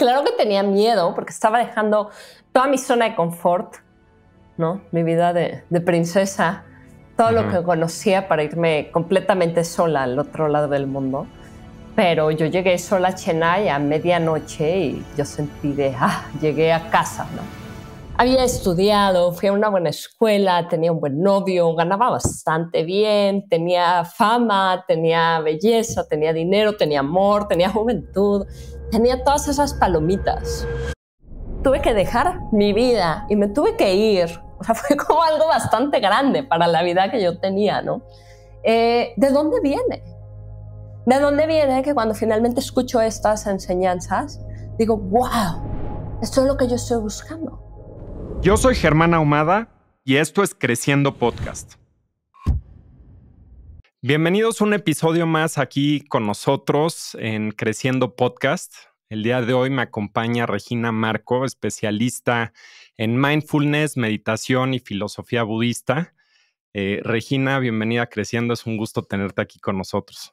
claro que tenía miedo porque estaba dejando toda mi zona de confort, ¿no? Mi vida de, princesa, todo lo que conocía para irme completamente sola al otro lado del mundo. Pero yo llegué sola a Chennai a medianoche y yo sentí de, ah, llegué a casa, ¿no? Había estudiado, fui a una buena escuela, tenía un buen novio, ganaba bastante bien, tenía fama, tenía belleza, tenía dinero, tenía amor, tenía juventud, tenía todas esas palomitas. Tuve que dejar mi vida y me tuve que ir. O sea, fue como algo bastante grande para la vida que yo tenía, ¿no? Eh, ¿De dónde viene? ¿De dónde viene que cuando finalmente escucho estas enseñanzas, digo, wow, esto es lo que yo estoy buscando? Yo soy Germán Ahumada y esto es Creciendo Podcast. Bienvenidos a un episodio más aquí con nosotros en Creciendo Podcast. El día de hoy me acompaña Regina Marco, especialista en mindfulness, meditación y filosofía budista. Eh, Regina, bienvenida a Creciendo, es un gusto tenerte aquí con nosotros.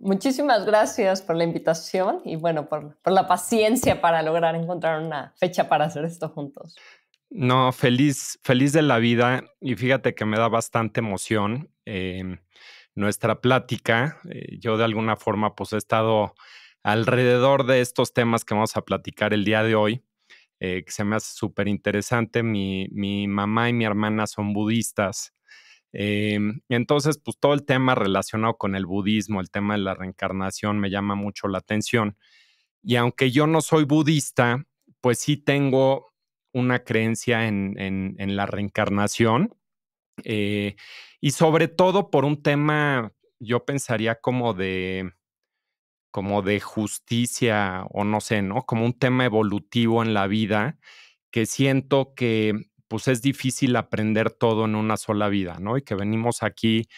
Muchísimas gracias por la invitación y bueno, por, la paciencia para lograr encontrar una fecha para hacer esto juntos. No, feliz, feliz de la vida y fíjate que me da bastante emoción. Em, nuestra plática. Eh, yo de alguna forma pues he estado alrededor de estos temas que vamos a platicar el día de hoy, eh, que se me hace súper interesante. Mi, mamá y mi hermana son budistas. Eh, entonces, pues todo el tema relacionado con el budismo, el tema de la reencarnación me llama mucho la atención. Y aunque yo no soy budista, pues sí tengo una creencia en, la reencarnación. Y sobre todo por un tema, yo pensaría como de, como de justicia o no sé, ¿no? Como un tema evolutivo en la vida que siento que pues es difícil aprender todo en una sola vida, ¿no? Y que venimos aquí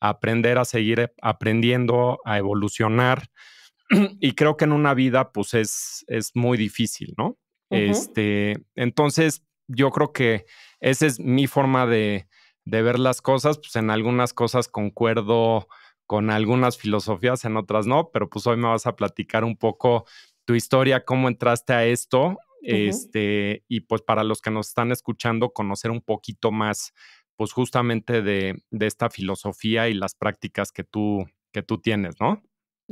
a aprender, a seguir aprendiendo, a evolucionar. Y creo que en una vida, pues es, es muy difícil, ¿no? este, entonces, yo creo que esa es mi forma de, de ver las cosas, pues en algunas cosas concuerdo con algunas filosofías, en otras no, pero pues hoy me vas a platicar un poco tu historia, cómo entraste a esto, este, y pues para los que nos están escuchando, conocer un poquito más, pues justamente de, esta filosofía y las prácticas que tú, que tú tienes, ¿no?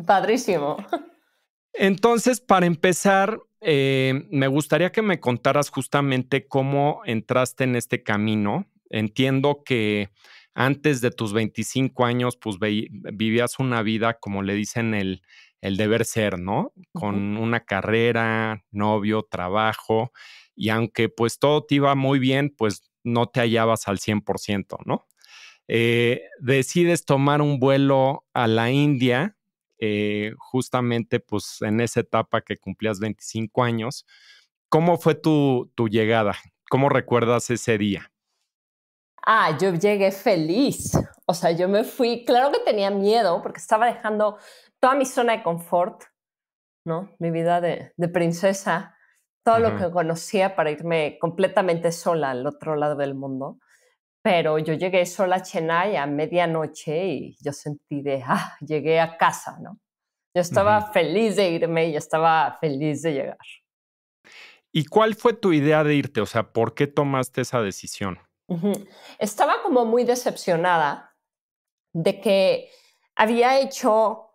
Padrísimo. Entonces, para empezar, eh, me gustaría que me contaras justamente cómo entraste en este camino, Entiendo que antes de tus 25 años, pues vivías una vida, como le dicen, el, el deber ser, ¿no? Con una carrera, novio, trabajo, y aunque pues todo te iba muy bien, pues no te hallabas al 100%, ¿no? Eh, decides tomar un vuelo a la India, eh, justamente pues en esa etapa que cumplías 25 años. ¿Cómo fue tu, tu llegada? ¿Cómo recuerdas ese día? Ah, yo llegué feliz. O sea, yo me fui, claro que tenía miedo porque estaba dejando toda mi zona de confort, ¿no? Mi vida de, princesa, todo lo que conocía para irme completamente sola al otro lado del mundo. Pero yo llegué sola a Chennai a medianoche y yo sentí de, ah, llegué a casa, ¿no? Yo estaba feliz de irme y yo estaba feliz de llegar. ¿Y cuál fue tu idea de irte? O sea, ¿por qué tomaste esa decisión? Estaba como muy decepcionada de que había hecho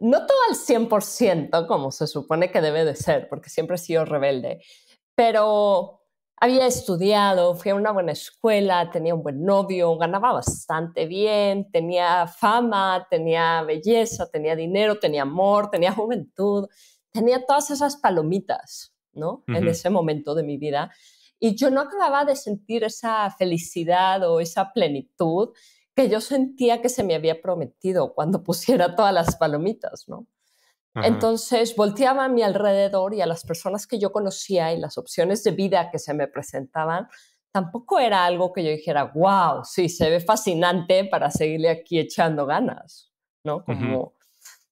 no todo al 100% como se supone que debe de ser, porque siempre he sido rebelde, pero había estudiado, fui a una buena escuela, tenía un buen novio, ganaba bastante bien, tenía fama, tenía belleza, tenía dinero, tenía amor, tenía juventud, tenía todas esas palomitas, ¿no? En ese momento de mi vida y yo no acababa de sentir esa felicidad o esa plenitud que yo sentía que se me había prometido cuando pusiera todas las palomitas, ¿no? Entonces volteaba a mi alrededor y a las personas que yo conocía y las opciones de vida que se me presentaban, tampoco era algo que yo dijera, wow, sí, se ve fascinante para seguirle aquí echando ganas, ¿no? Como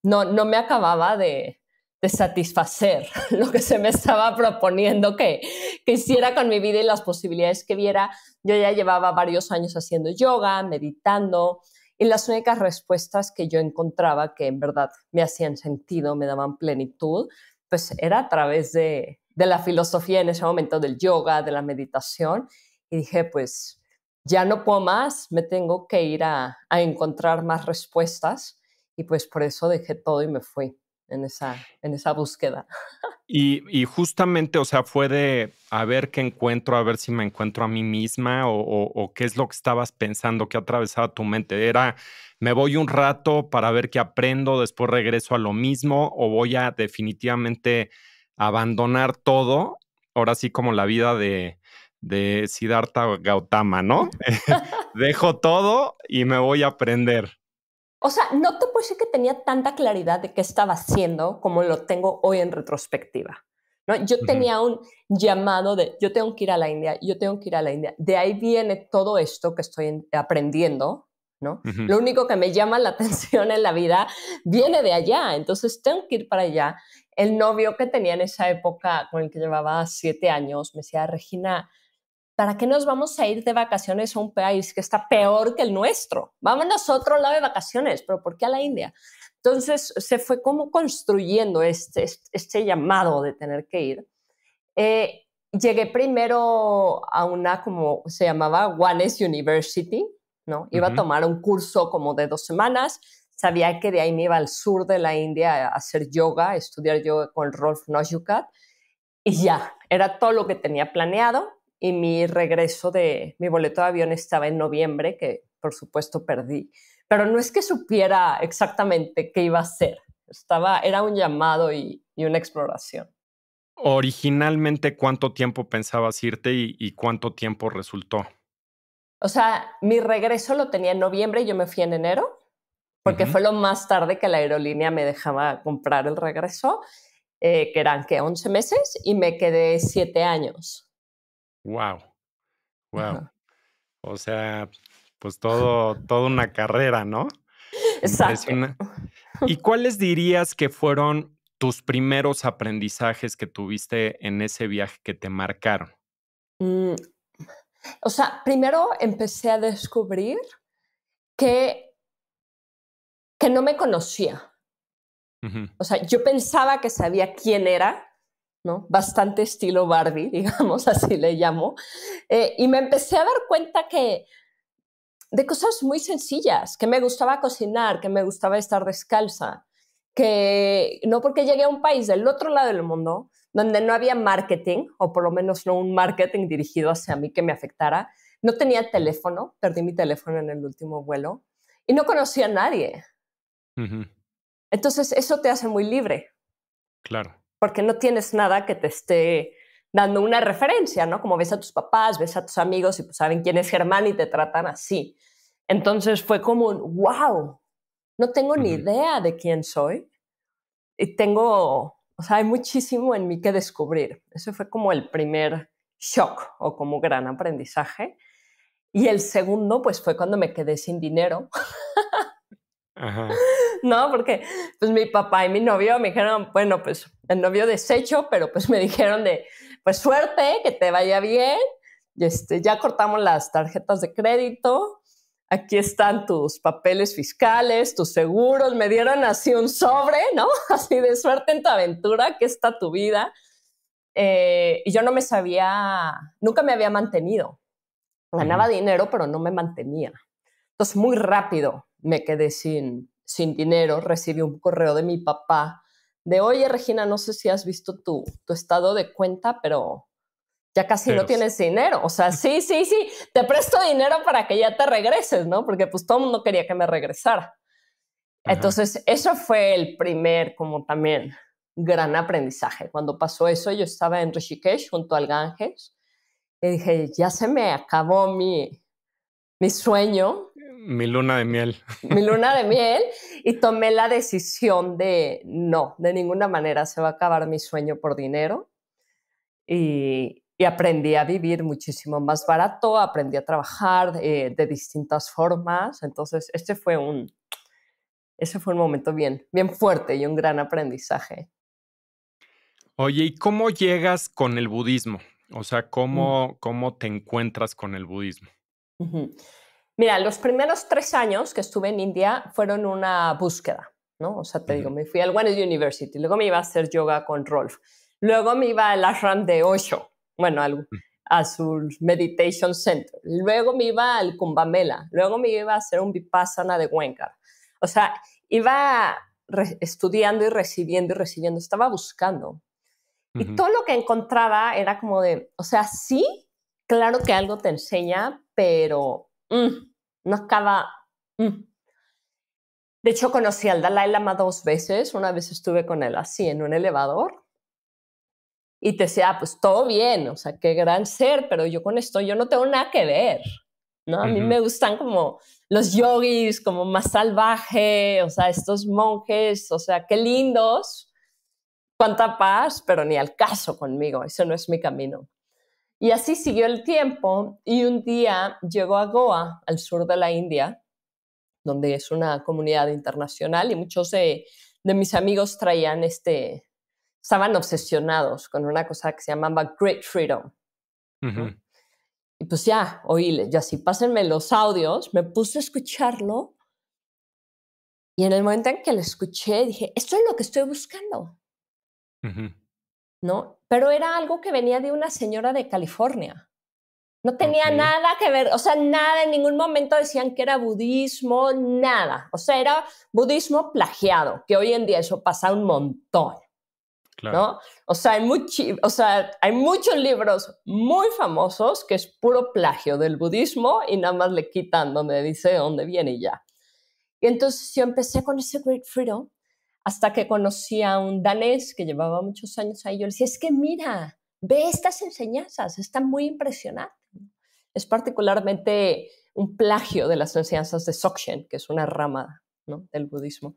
no, no me acababa de, de satisfacer lo que se me estaba proponiendo que, hiciera con mi vida y las posibilidades que viera. Yo ya llevaba varios años haciendo yoga, meditando, y las únicas respuestas que yo encontraba que en verdad me hacían sentido, me daban plenitud, pues era a través de, la filosofía en ese momento, del yoga, de la meditación. Y dije, pues ya no puedo más, me tengo que ir a encontrar más respuestas. Y pues por eso dejé todo y me fui en esa, en esa búsqueda. Y, justamente, o sea, fue de a ver qué encuentro, a ver si me encuentro a mí misma o, o, qué es lo que estabas pensando, que atravesaba tu mente. Era, me voy un rato para ver qué aprendo, después regreso a lo mismo o voy a definitivamente abandonar todo, ahora sí como la vida de, de Siddhartha Gautama, ¿no? Dejo todo y me voy a aprender o sea, no te puedo decir que tenía tanta claridad de qué estaba haciendo como lo tengo hoy en retrospectiva. ¿no? Yo tenía un llamado de, yo tengo que ir a la India, yo tengo que ir a la India. De ahí viene todo esto que estoy aprendiendo, ¿no? Lo único que me llama la atención en la vida viene de allá, entonces tengo que ir para allá. El novio que tenía en esa época, con el que llevaba siete años, me decía, Regina, ¿para qué nos vamos a ir de vacaciones a un país que está peor que el nuestro? Vamos a otro lado de vacaciones, pero ¿por qué a la India? Entonces se fue como construyendo este, este llamado de tener que ir. Eh, llegué primero a una como se llamaba Wallace University, ¿no? Iba a tomar un curso como de dos semanas. Sabía que de ahí me iba al sur de la India a hacer yoga, estudiar yoga con Rolf Nojukat. Y ya, era todo lo que tenía planeado y mi regreso de mi boleto de avión estaba en noviembre, que por supuesto perdí. Pero no es que supiera exactamente qué iba a ser. Estaba, era un llamado y, una exploración. Originalmente, ¿cuánto tiempo pensabas irte y, cuánto tiempo resultó? O sea, mi regreso lo tenía en noviembre y yo me fui en enero, porque fue lo más tarde que la aerolínea me dejaba comprar el regreso, eh, que eran que 11 meses y me quedé 7 años. Wow, wow. O sea, pues todo, toda una carrera, ¿no? Exacto. ¿Y cuáles dirías que fueron tus primeros aprendizajes que tuviste en ese viaje que te marcaron? Mm, o sea, primero empecé a descubrir que, que no me conocía. O sea, yo pensaba que sabía quién era ¿no? Bastante estilo Barbie, digamos, así le llamo. Eh, y me empecé a dar cuenta que de cosas muy sencillas, que me gustaba cocinar, que me gustaba estar descalza, que no porque llegué a un país del otro lado del mundo, donde no había marketing, o por lo menos no un marketing dirigido hacia mí que me afectara, no tenía teléfono, perdí mi teléfono en el último vuelo, y no conocía a nadie. Entonces eso te hace muy libre. Claro porque no tienes nada que te esté dando una referencia, ¿no? Como ves a tus papás, ves a tus amigos y pues saben quién es Germán y te tratan así. Entonces fue como, wow, no tengo ni idea de quién soy y tengo, o sea, hay muchísimo en mí que descubrir. Eso fue como el primer shock o como gran aprendizaje. Y el segundo, pues fue cuando me quedé sin dinero. Ajá. ¿no? Porque pues mi papá y mi novio me dijeron, bueno, pues el novio desecho, pero pues me dijeron de, pues suerte, que te vaya bien, este, ya cortamos las tarjetas de crédito, aquí están tus papeles fiscales, tus seguros, me dieron así un sobre, ¿no? Así de suerte en tu aventura, que está tu vida. Eh, y yo no me sabía, nunca me había mantenido. Ganaba dinero, pero no me mantenía. Entonces, muy rápido me quedé sin, sin dinero, recibí un correo de mi papá de, oye Regina, no sé si has visto tu, tu estado de cuenta, pero ya casi no tienes dinero. O sea, sí, sí, sí, te presto dinero para que ya te regreses, ¿no? Porque pues todo el mundo quería que me regresara. Entonces, eso fue el primer, como también, gran aprendizaje. Cuando pasó eso, yo estaba en Rishikesh junto al Ganges y dije, ya se me acabó mi, mi sueño mi luna de miel. Mi luna de miel y tomé la decisión de no, de ninguna manera se va a acabar mi sueño por dinero. Y, aprendí a vivir muchísimo más barato, aprendí a trabajar eh, de distintas formas. Entonces, este fue un, ese fue un momento bien, bien fuerte y un gran aprendizaje. Oye, ¿y cómo llegas con el budismo? O sea, ¿cómo, mm. cómo te encuentras con el budismo? Mira, los primeros tres años que estuve en India fueron una búsqueda, ¿no? O sea, te digo, me fui al Wanted University, luego me iba a hacer yoga con Rolf, luego me iba al ashram de Osho, bueno, algo, mm. a su meditation center, luego me iba al Kumbh Mela, luego me iba a hacer un vipassana de Wenkar. O sea, iba estudiando y recibiendo y recibiendo, estaba buscando. Y todo lo que encontraba era como de, o sea, sí, claro que algo te enseña, pero mm, no acaba. Mm. De hecho, conocí al Dalai Lama dos veces. Una vez estuve con él así en un elevador y te decía, ah, pues todo bien, o sea, qué gran ser, pero yo con esto yo no tengo nada que ver, ¿no? A mí me gustan como los yogis, como más salvaje, o sea, estos monjes, o sea, qué lindos, cuánta paz, pero ni al caso conmigo, eso no es mi camino. Y así siguió el tiempo y un día llegó a Goa, al sur de la India, donde es una comunidad internacional y muchos de, mis amigos traían este, estaban obsesionados con una cosa que se llamaba Great Freedom. Y pues ya, oíle, ya sí, pásenme los audios, me puse a escucharlo y en el momento en que lo escuché dije, esto es lo que estoy buscando. ¿No? pero era algo que venía de una señora de California. No tenía nada que ver, o sea, nada, en ningún momento decían que era budismo, nada. O sea, era budismo plagiado, que hoy en día eso pasa un montón. Claro. ¿no? O, sea, hay muchos libros muy famosos que es puro plagio del budismo y nada más le quitan donde dice dónde viene ya. Y entonces yo empecé con ese Great Freedom hasta que conocí a un danés que llevaba muchos años ahí. Yo le decía, es que mira, ve estas enseñanzas, están muy impresionantes. Es particularmente un plagio de las enseñanzas de Sokshen, que es una rama del budismo.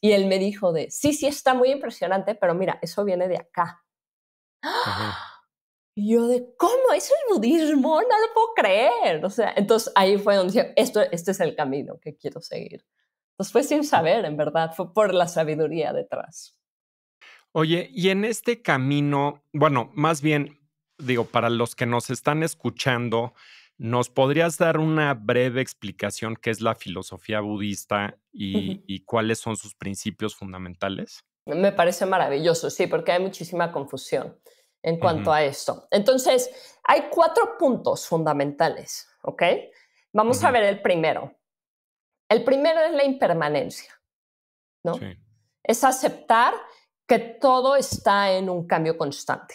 Y él me dijo de, sí, sí, está muy impresionante, pero mira, eso viene de acá. Y yo de, ¿cómo? ¿Eso es budismo? No lo puedo creer. O sea, entonces ahí fue donde decía, este es el camino que quiero seguir. Pues fue sin saber, en verdad, fue por la sabiduría detrás. Oye, y en este camino, bueno, más bien, digo, para los que nos están escuchando, ¿nos podrías dar una breve explicación qué es la filosofía budista y, cuáles son sus principios fundamentales? Me parece maravilloso, sí, porque hay muchísima confusión en cuanto a esto. Entonces, hay cuatro puntos fundamentales, ¿ok? Vamos a ver el primero. El primero es la impermanencia, ¿no? Es aceptar que todo está en un cambio constante.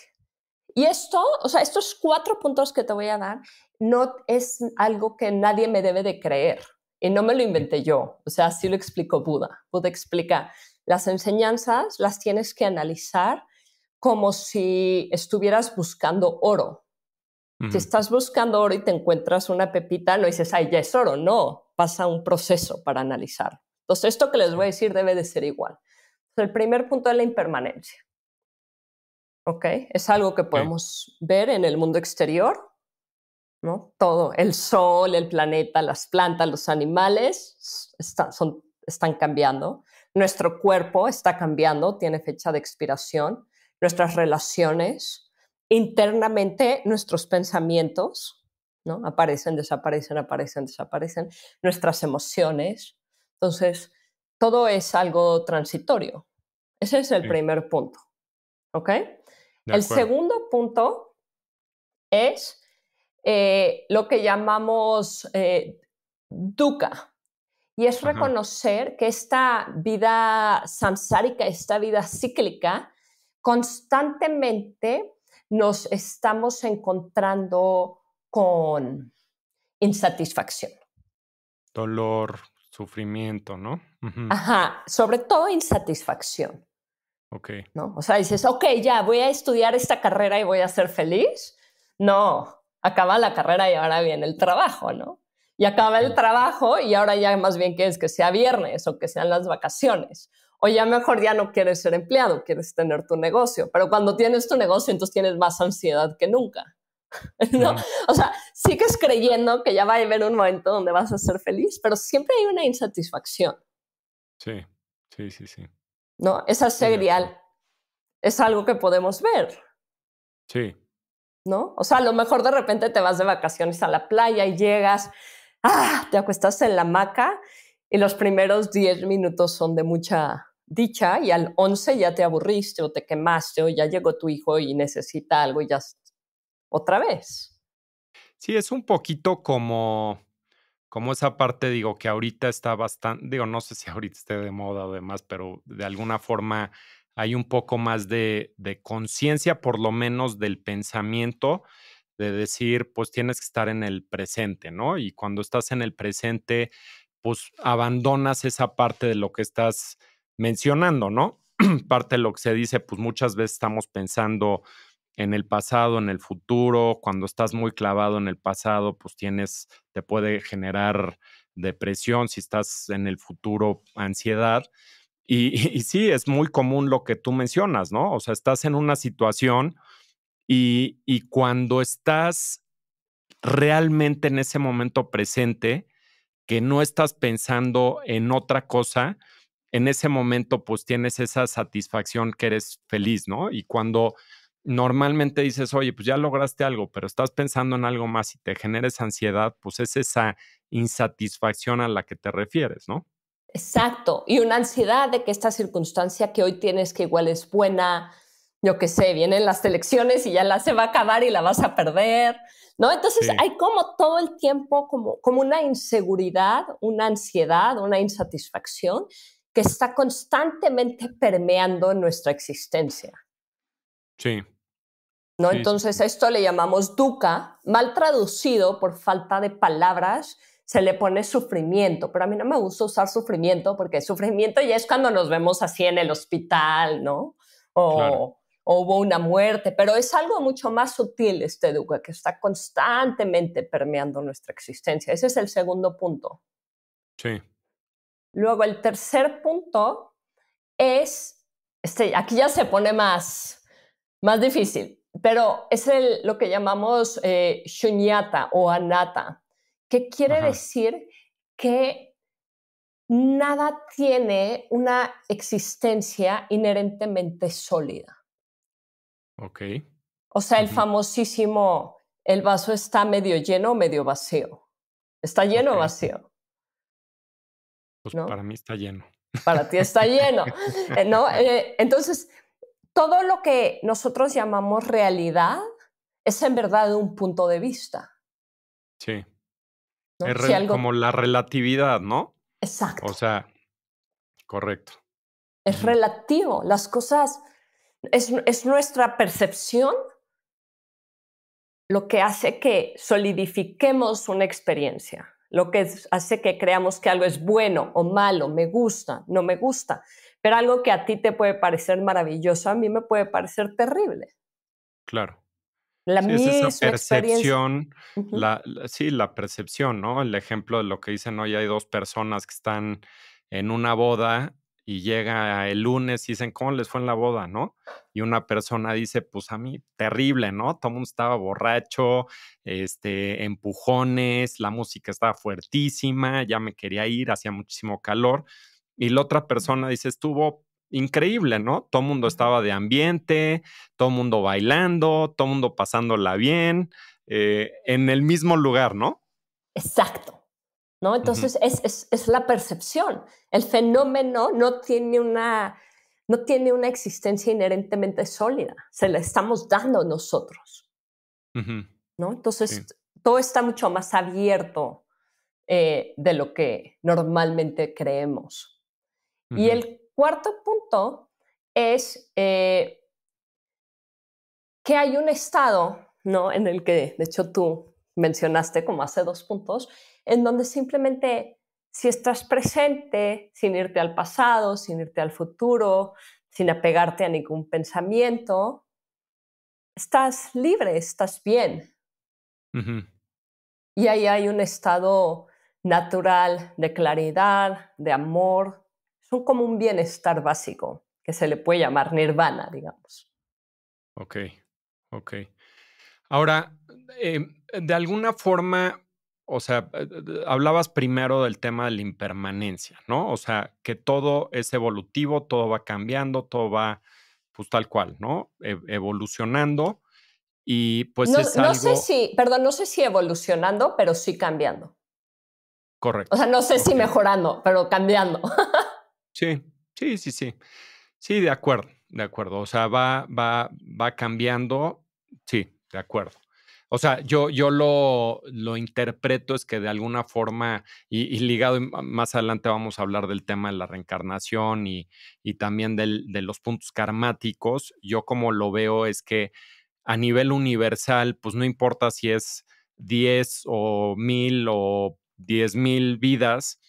Y esto, o sea, estos cuatro puntos que te voy a dar no es algo que nadie me debe de creer y no me lo inventé yo, o sea, así lo explicó Buda. Buda explica, las enseñanzas las tienes que analizar como si estuvieras buscando oro. Si estás buscando oro y te encuentras una pepita, no dices, ay, ya es oro, no pasa un proceso para analizar. Entonces, esto que les voy a decir debe de ser igual. El primer punto es la impermanencia. ¿Ok? Es algo que podemos ver en el mundo exterior, ¿no? Todo, el sol, el planeta, las plantas, los animales, están cambiando. Nuestro cuerpo está cambiando, tiene fecha de expiración. Nuestras relaciones, internamente nuestros pensamientos, Aparecen, desaparecen, aparecen, desaparecen nuestras emociones. Entonces, todo es algo transitorio. Ese es el primer punto. El segundo punto es eh, lo que llamamos eh, duca Y es reconocer que esta vida samsárica, esta vida cíclica, constantemente nos estamos encontrando con insatisfacción. Dolor, sufrimiento, ¿no? Ajá, sobre todo insatisfacción. Ok. ¿no? O sea, dices, ok, ya voy a estudiar esta carrera y voy a ser feliz. No, acaba la carrera y ahora viene el trabajo, ¿no? Y acaba el trabajo y ahora ya más bien quieres que sea viernes o que sean las vacaciones. O ya mejor ya no quieres ser empleado, quieres tener tu negocio. Pero cuando tienes tu negocio, entonces tienes más ansiedad que nunca. ¿no? O sea, sigues creyendo que ya va a haber un momento donde vas a ser feliz, pero siempre hay una insatisfacción. Sí, sí, sí, sí. ¿No? Esa serial es algo que podemos ver. Sí. ¿No? O sea, a lo mejor de repente te vas de vacaciones a la playa y llegas, ¡ah! te acuestas en la hamaca y los primeros 10 minutos son de mucha dicha y al 11 ya te aburriste o te quemaste o ya llegó tu hijo y necesita algo y ya otra vez. Sí, es un poquito como, como esa parte, digo, que ahorita está bastante, digo, no sé si ahorita esté de moda o demás, pero de alguna forma hay un poco más de conciencia, por lo menos del pensamiento, de decir, pues tienes que estar en el presente, ¿no? Y cuando estás en el presente, pues abandonas esa parte de lo que estás mencionando, ¿no? parte de lo que se dice, pues muchas veces estamos pensando en el pasado, en el futuro, cuando estás muy clavado en el pasado, pues tienes, te puede generar depresión, si estás en el futuro, ansiedad. Y, sí, es muy común lo que tú mencionas, ¿no? O sea, estás en una situación y cuando estás realmente en ese momento presente, que no estás pensando en otra cosa, en ese momento pues tienes esa satisfacción que eres feliz, ¿no? Y cuando normalmente dices, oye, pues ya lograste algo, pero estás pensando en algo más y te generes ansiedad, pues es esa insatisfacción a la que te refieres, ¿no? Exacto, y una ansiedad de que esta circunstancia que hoy tienes que igual es buena, yo qué sé, vienen las elecciones y ya la se va a acabar y la vas a perder, ¿no? Entonces hay como todo el tiempo como, como una inseguridad, una ansiedad, una insatisfacción que está constantemente permeando nuestra existencia. Sí, ¿no? Entonces a esto le llamamos duca, mal traducido por falta de palabras, se le pone sufrimiento, pero a mí no me gusta usar sufrimiento porque sufrimiento ya es cuando nos vemos así en el hospital, ¿no? O, hubo una muerte, pero es algo mucho más sutil este duca que está constantemente permeando nuestra existencia. Ese es el segundo punto. Sí. Luego el tercer punto es, este, aquí ya se pone más, más difícil pero es el, lo que llamamos eh, shunyata o anata, que quiere decir que nada tiene una existencia inherentemente sólida. Ok. O sea, el famosísimo, el vaso está medio lleno o medio vacío. Está lleno o vacío. Pues para mí está lleno. Para ti está lleno, eh, ¿no? Eh, entonces, todo lo que nosotros llamamos realidad es en verdad un punto de vista. Sí. Es como la relatividad, ¿no? Exacto. O sea, correcto. Es relativo. Las cosas, es, es nuestra percepción lo que hace que solidifiquemos una experiencia, lo que hace que creamos que algo es bueno o malo, me gusta, no me gusta. Pero algo que a ti te puede parecer maravilloso, a mí me puede parecer terrible. Claro. La es percepción, la, sí, la percepción, ¿no? El ejemplo de lo que dicen hoy hay dos personas que están en una boda y llega el lunes y dicen, ¿cómo les fue en la boda, no? Y una persona dice, pues a mí, terrible, ¿no? Todo el mundo estaba borracho, este, empujones, la música estaba fuertísima, ya me quería ir, hacía muchísimo calor y la otra persona dice, estuvo increíble, ¿no? Todo el mundo estaba de ambiente, todo el mundo bailando, todo el mundo pasándola bien, eh, en el mismo lugar, ¿no? Exacto. Entonces es, la percepción. El fenómeno no tiene, una, no tiene una existencia inherentemente sólida, se la estamos dando nosotros. Entonces todo está mucho más abierto eh, de lo que normalmente creemos. Y el cuarto punto es eh, que hay un estado, ¿no? En el que, de hecho, tú mencionaste como hace dos puntos, en donde simplemente si estás presente, sin irte al pasado, sin irte al futuro, sin apegarte a ningún pensamiento, estás libre, estás bien. Y ahí hay un estado natural de claridad, de amor, como un bienestar básico, que se le puede llamar nirvana, digamos. Ok, ok. Ahora, eh, de alguna forma, o sea, eh, eh, hablabas primero del tema de la impermanencia, ¿no? O sea, que todo es evolutivo, todo va cambiando, todo va, pues tal cual, ¿no? E, evolucionando. Y pues es algo... no sé si, perdón, no sé si evolucionando, pero sí cambiando. Correcto. O sea, no sé si mejorando, pero cambiando. Sí, sí, sí, sí. Sí, de acuerdo, de acuerdo. O sea, va, va, va cambiando. Sí, de acuerdo. O sea, yo, yo lo, interpreto es que de alguna forma, y, ligado, más adelante vamos a hablar del tema de la reencarnación y, también de los puntos karmáticos, yo como lo veo es que a nivel universal, pues no importa si es 10 o mil o diez mil vidas,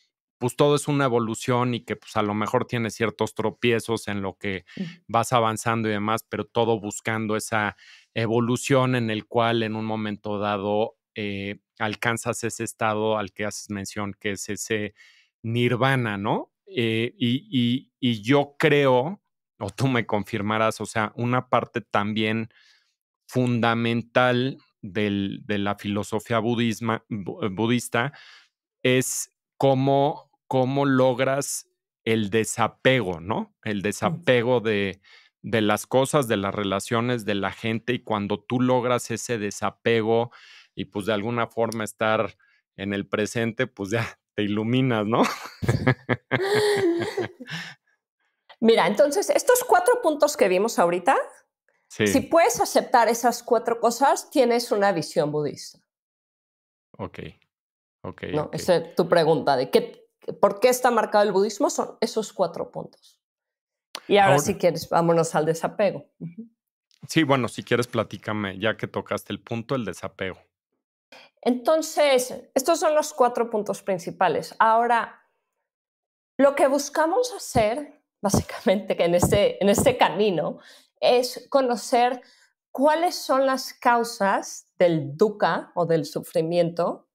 pues todo es una evolución y que pues a lo mejor tiene ciertos tropiezos en lo que vas avanzando y demás, pero todo buscando esa evolución en el cual en un momento dado eh, alcanzas ese estado al que haces mención, que es ese nirvana, ¿no? Eh, y, yo creo, o tú me confirmarás, o sea, una parte también fundamental de la filosofía eh, budista es cómo cómo logras el desapego, ¿no? El desapego de, de las cosas, de las relaciones, de la gente y cuando tú logras ese desapego y pues de alguna forma estar en el presente, pues ya te iluminas, ¿no? Mira, entonces, estos cuatro puntos que vimos ahorita, si puedes aceptar esas cuatro cosas, tienes una visión budista. Ok, ok. No, esa es tu pregunta de qué, ¿Por qué está marcado el budismo? Son esos cuatro puntos. Y ahora, si quieres, vámonos al desapego. Sí, bueno, si quieres, platícame, ya que tocaste el punto, el desapego. Entonces, estos son los cuatro puntos principales. Ahora, lo que buscamos hacer, básicamente, que en este, en este camino, es conocer cuáles son las causas del dukkha o del sufrimiento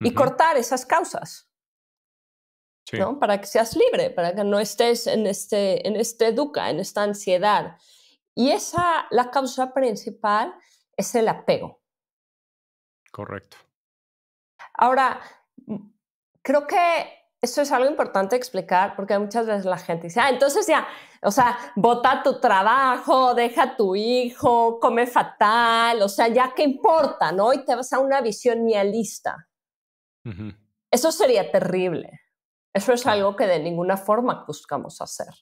y cortar esas causas. ¿no? Para que seas libre, para que no estés en este, en este duca, en esta ansiedad. Y esa, la causa principal es el apego. Correcto. Ahora, creo que eso es algo importante explicar porque muchas veces la gente dice, ah, entonces ya, o sea, bota tu trabajo, deja tu hijo, come fatal, o sea, ya qué importa, ¿no? Y te vas a una visión nihilista. Eso sería terrible. Eso es algo que de ninguna forma buscamos hacer,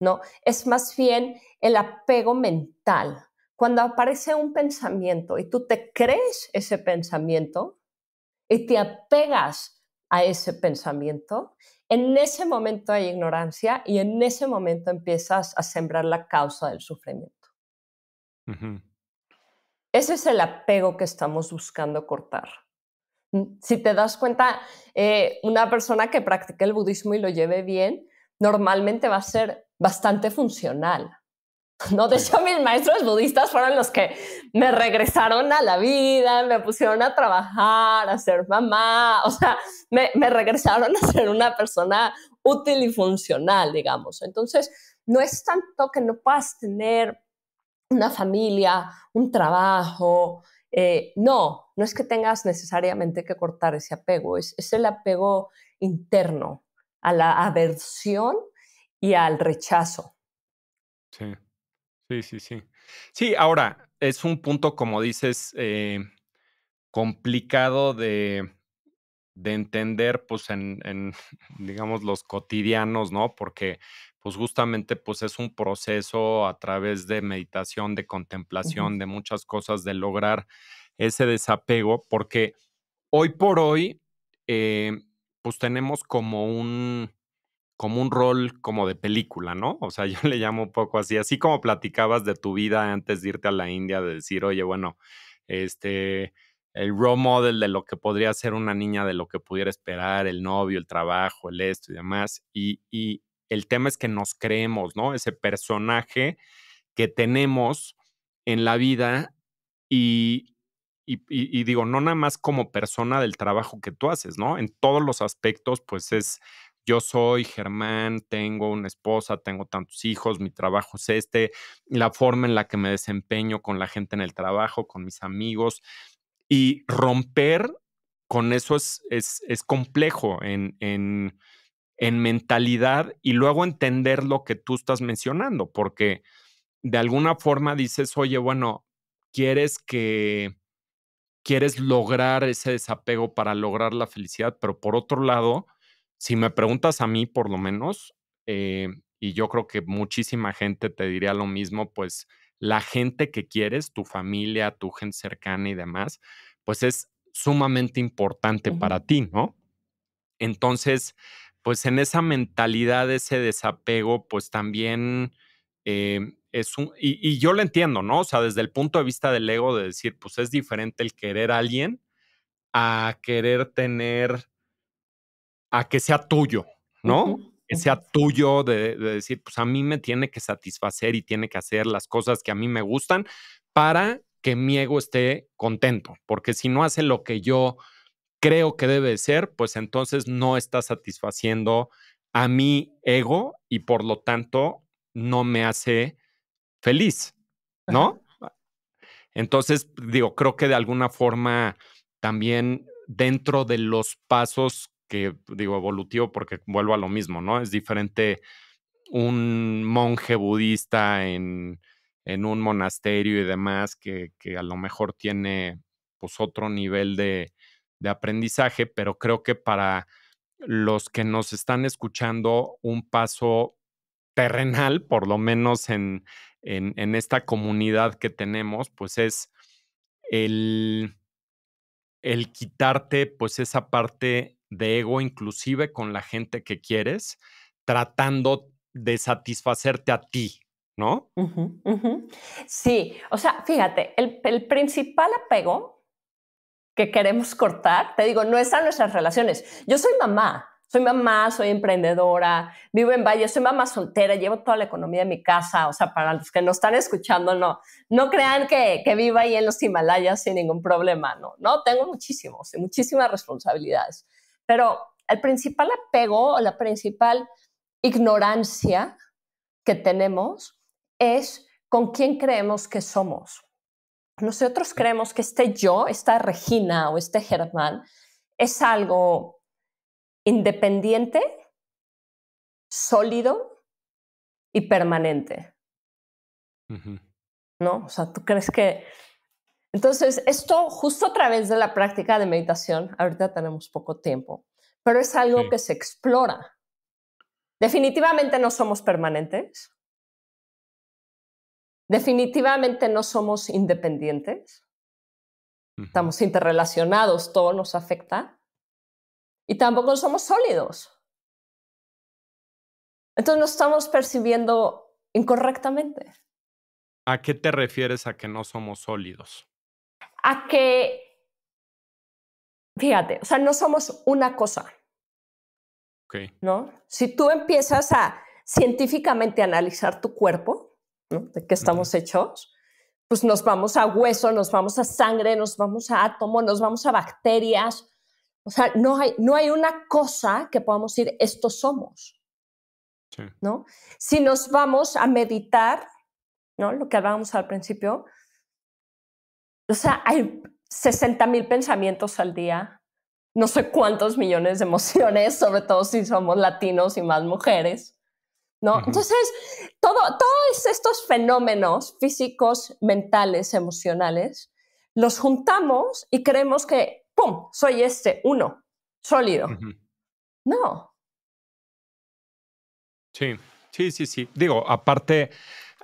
¿no? Es más bien el apego mental. Cuando aparece un pensamiento y tú te crees ese pensamiento y te apegas a ese pensamiento, en ese momento hay ignorancia y en ese momento empiezas a sembrar la causa del sufrimiento. Ese es el apego que estamos buscando cortar. Mm, si te das cuenta, eh, una persona que practique el budismo y lo lleve bien, normalmente va a ser bastante funcional. ¿no? De hecho, mis maestros budistas fueron los que me regresaron a la vida, me pusieron a trabajar, a ser mamá, o sea, me regresaron a ser una persona útil y funcional, digamos. Entonces, no es tanto que no puedas tener una familia, un trabajo, eh, no, no es que tengas necesariamente que cortar ese apego, es, el apego interno a la aversión y al rechazo. Sí, sí, sí, sí. Sí, ahora, es un punto, como dices, eh, complicado de, de entender, pues, en, en, digamos, los cotidianos, ¿no? Porque, pues, justamente, pues, es un proceso a través de meditación, de contemplación, de muchas cosas, de lograr ese desapego, porque hoy por hoy, eh, pues, tenemos como un, como un rol como de película, ¿no? O sea, yo le llamo un poco así, así como platicabas de tu vida antes de irte a la India, de decir, oye, bueno, este el role model de lo que podría ser una niña, de lo que pudiera esperar, el novio, el trabajo, el esto y demás. Y, y el tema es que nos creemos, ¿no? Ese personaje que tenemos en la vida y, y, y, digo, no nada más como persona del trabajo que tú haces, ¿no? En todos los aspectos, pues es, yo soy Germán, tengo una esposa, tengo tantos hijos, mi trabajo es este, la forma en la que me desempeño con la gente en el trabajo, con mis amigos, y romper con eso es, es, complejo en, en, mentalidad y luego entender lo que tú estás mencionando, porque de alguna forma dices, oye, bueno, quieres que, quieres lograr ese desapego para lograr la felicidad, pero por otro lado, si me preguntas a mí por lo menos, eh, y yo creo que muchísima gente te diría lo mismo, pues la gente que quieres, tu familia, tu gente cercana y demás, pues es sumamente importante para ti, ¿no? Entonces, pues en esa mentalidad, ese desapego, pues también em, es un, y, yo lo entiendo, ¿no? O sea, desde el punto de vista del ego, de decir, pues es diferente el querer a alguien a querer tener, a que sea tuyo, ¿no? sea tuyo, de, decir, pues a mí me tiene que satisfacer y tiene que hacer las cosas que a mí me gustan para que mi ego esté contento, porque si no hace lo que yo creo que debe ser, pues entonces no está satisfaciendo a mi ego y por lo tanto no me hace feliz, ¿no? Entonces, digo, creo que de alguna forma también dentro de los pasos que digo evolutivo porque vuelvo a lo mismo, ¿no? Es diferente un monje budista en, un monasterio y demás que, a lo mejor tiene pues otro nivel de, aprendizaje, pero creo que para los que nos están escuchando un paso terrenal, por lo menos en, en, esta comunidad que tenemos, pues es el, el quitarte pues esa parte de ego, inclusive con la gente que quieres, tratando de satisfacerte a ti, ¿no? Sí, o sea, fíjate, el, principal apego que queremos cortar, te digo, no es nuestras relaciones. Yo soy mamá, soy mamá, soy emprendedora, vivo en Valle, soy mamá soltera, llevo toda la economía de mi casa. O sea, para los que no están escuchando, no, no crean que, que viva ahí en los Himalayas sin ningún problema, no, no, tengo muchísimos, muchísimas responsabilidades. Pero el principal apego, o la principal ignorancia que tenemos es con quién creemos que somos. Nosotros creemos que este yo, esta Regina o este Germán, es algo independiente, sólido y permanente. ¿No? O sea, tú crees que entonces, esto justo a través de la práctica de meditación, ahorita tenemos poco tiempo, pero es algo que se explora. Definitivamente no somos permanentes. Definitivamente no somos independientes. Estamos interrelacionados, todo nos afecta. Y tampoco somos sólidos. Entonces nos estamos percibiendo incorrectamente. ¿A qué te refieres a que no somos sólidos? a que, fíjate, o sea, no somos una cosa. Okay. ¿no? Si tú empiezas a científicamente analizar tu cuerpo, de qué estamos hechos, pues nos vamos a hueso, nos vamos a sangre, nos vamos a átomo, nos vamos a bacterias. O sea, no hay, no hay una cosa que podamos decir, estos somos. ¿no? Si nos vamos a meditar, ¿no? lo que hablábamos al principio, o sea, hay 60 mil pensamientos al día, no sé cuántos millones de emociones, sobre todo si somos latinos y más mujeres. ¿No? Entonces, todo, todos estos fenómenos físicos, mentales, emocionales, los juntamos y creemos que, ¡pum!, soy este, uno, sólido. No. Sí, sí, sí, sí. Digo, aparte,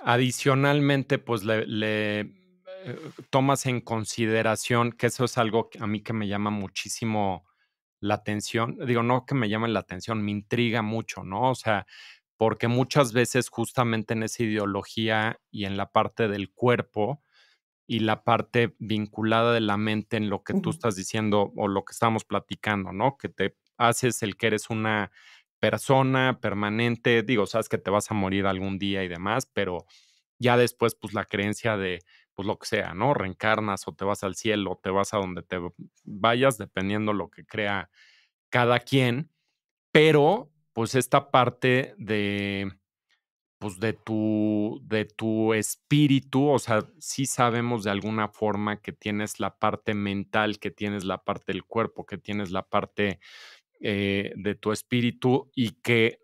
adicionalmente, pues le eh, tomas en consideración, que eso es algo que a mí que me llama muchísimo la atención, digo, no que me llame la atención, me intriga mucho, ¿no? O sea, porque muchas veces justamente en esa ideología y en la parte del cuerpo y la parte vinculada de la mente en lo que tú estás diciendo o lo que estamos platicando, ¿no? Que te haces el que eres una persona permanente, digo, sabes que te vas a morir algún día y demás, pero ya después pues la creencia de pues lo que sea, ¿no? Reencarnas o te vas al cielo, o te vas a donde te vayas, dependiendo lo que crea cada quien, pero pues esta parte de pues de tu de tu espíritu, o sea, sí sabemos de alguna forma que tienes la parte mental, que tienes la parte del cuerpo, que tienes la parte eh, de tu espíritu y que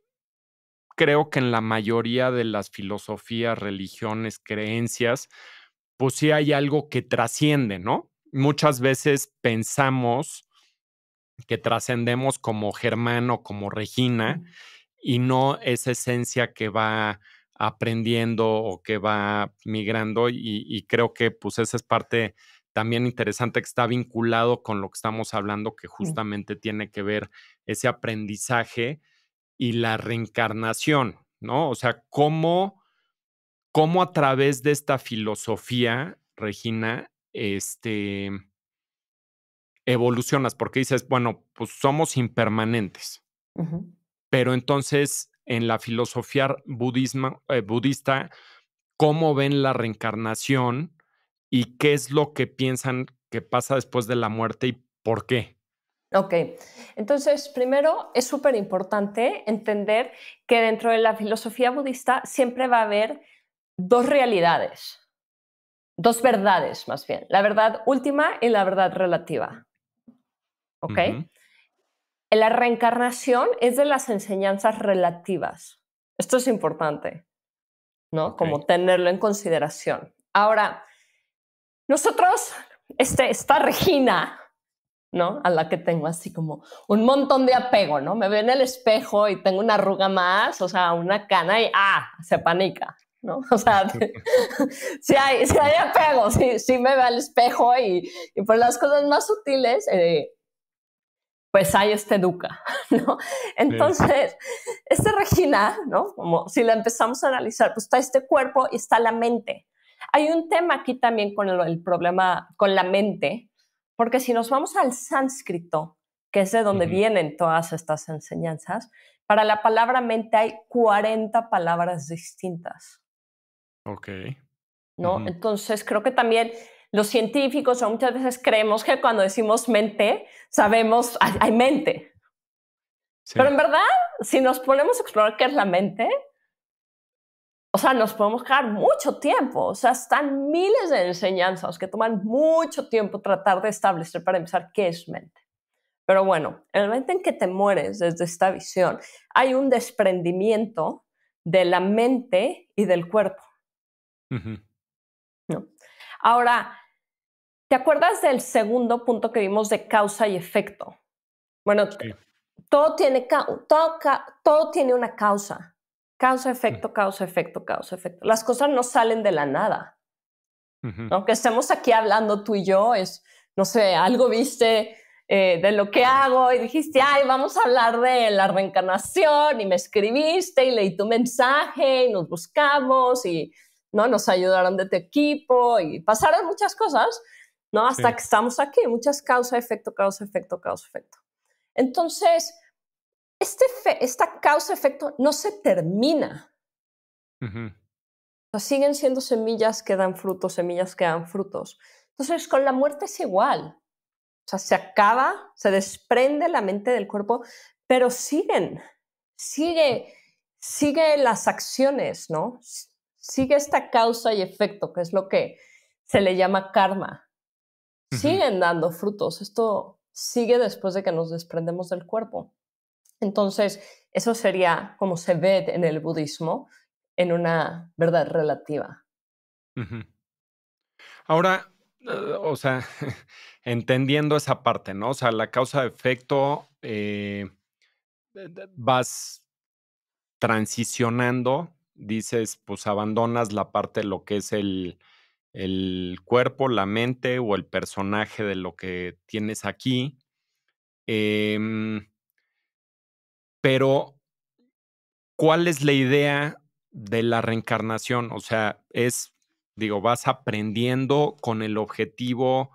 creo que en la mayoría de las filosofías, religiones, creencias, pues sí hay algo que trasciende, ¿no? Muchas veces pensamos que trascendemos como Germán o como Regina y no esa esencia que va aprendiendo o que va migrando y, creo que pues esa es parte también interesante que está vinculado con lo que estamos hablando, que justamente tiene que ver ese aprendizaje y la reencarnación, ¿no? O sea, cómo cómo a través de esta filosofía, Regina, este, evolucionas, porque dices, bueno, pues somos impermanentes, pero entonces en la filosofía eh, budista, ¿cómo ven la reencarnación y qué es lo que piensan que pasa después de la muerte y por qué? Ok, entonces primero es súper importante entender que dentro de la filosofía budista siempre va a haber dos realidades, dos verdades más bien, la verdad última y la verdad relativa. ¿Ok? La reencarnación es de las enseñanzas relativas. Esto es importante, ¿no? Como tenerlo en consideración. Ahora, nosotros, este, esta Regina, ¿no? A la que tengo así como un montón de apego, ¿no? Me ve en el espejo y tengo una arruga más, o sea, una cana y ¡ah! Se panica, ¿no? O sea, si, hay, si hay apego, si, me ve al espejo y, por pues las cosas más sutiles, eh, pues hay este duca Entonces, este Regina, Como si la empezamos a analizar, pues está este cuerpo y está la mente. Hay un tema aquí también con el, problema, con la mente, porque si nos vamos al sánscrito, que es de donde vienen todas estas enseñanzas, para la palabra mente hay 40 palabras distintas. Ok. ¿no? Entonces creo que también los científicos o muchas veces creemos que cuando decimos mente, sabemos, hay, mente. Pero en verdad, si nos ponemos a explorar qué es la mente, o sea, nos podemos quedar mucho tiempo. O sea, están miles de enseñanzas que toman mucho tiempo tratar de establecer para empezar qué es mente. Pero bueno, en el momento en que te mueres desde esta visión, hay un desprendimiento de la mente y del cuerpo. Ahora, ¿te acuerdas del segundo punto que vimos de causa y efecto? Bueno, todo, tiene, todo, todo tiene una causa. Causa, mm. efecto, causa, efecto, causa, efecto. Las cosas no salen de la nada. Aunque estemos aquí hablando tú y yo, es, no sé, algo viste eh, de lo que hago y dijiste, ay, vamos a hablar de la reencarnación y me escribiste y leí tu mensaje y nos buscamos y nos ayudaron de tu equipo y pasaron muchas cosas, ¿no? Hasta que estamos aquí, muchas causa, efecto, causa, efecto, causa, efecto. Entonces, este esta causa-efecto no se termina. siguen siendo semillas que dan frutos, semillas que dan frutos. Entonces, con la muerte es igual. O sea, se acaba, se desprende la mente del cuerpo, pero siguen, sigue, sigue las acciones, ¿no? sigue esta causa y efecto, que es lo que se le llama karma. Siguen dando frutos, esto sigue después de que nos desprendemos del cuerpo. Entonces, eso sería como se ve en el budismo, en una verdad relativa. Ahora, eh, o sea, entendiendo esa parte, ¿no? O sea, la causa-efecto, eh, eh, vas transicionando dices, pues abandonas la parte de lo que es el, el cuerpo, la mente o el personaje de lo que tienes aquí. Em, pero, ¿cuál es la idea de la reencarnación? O sea, es, digo, vas aprendiendo con el objetivo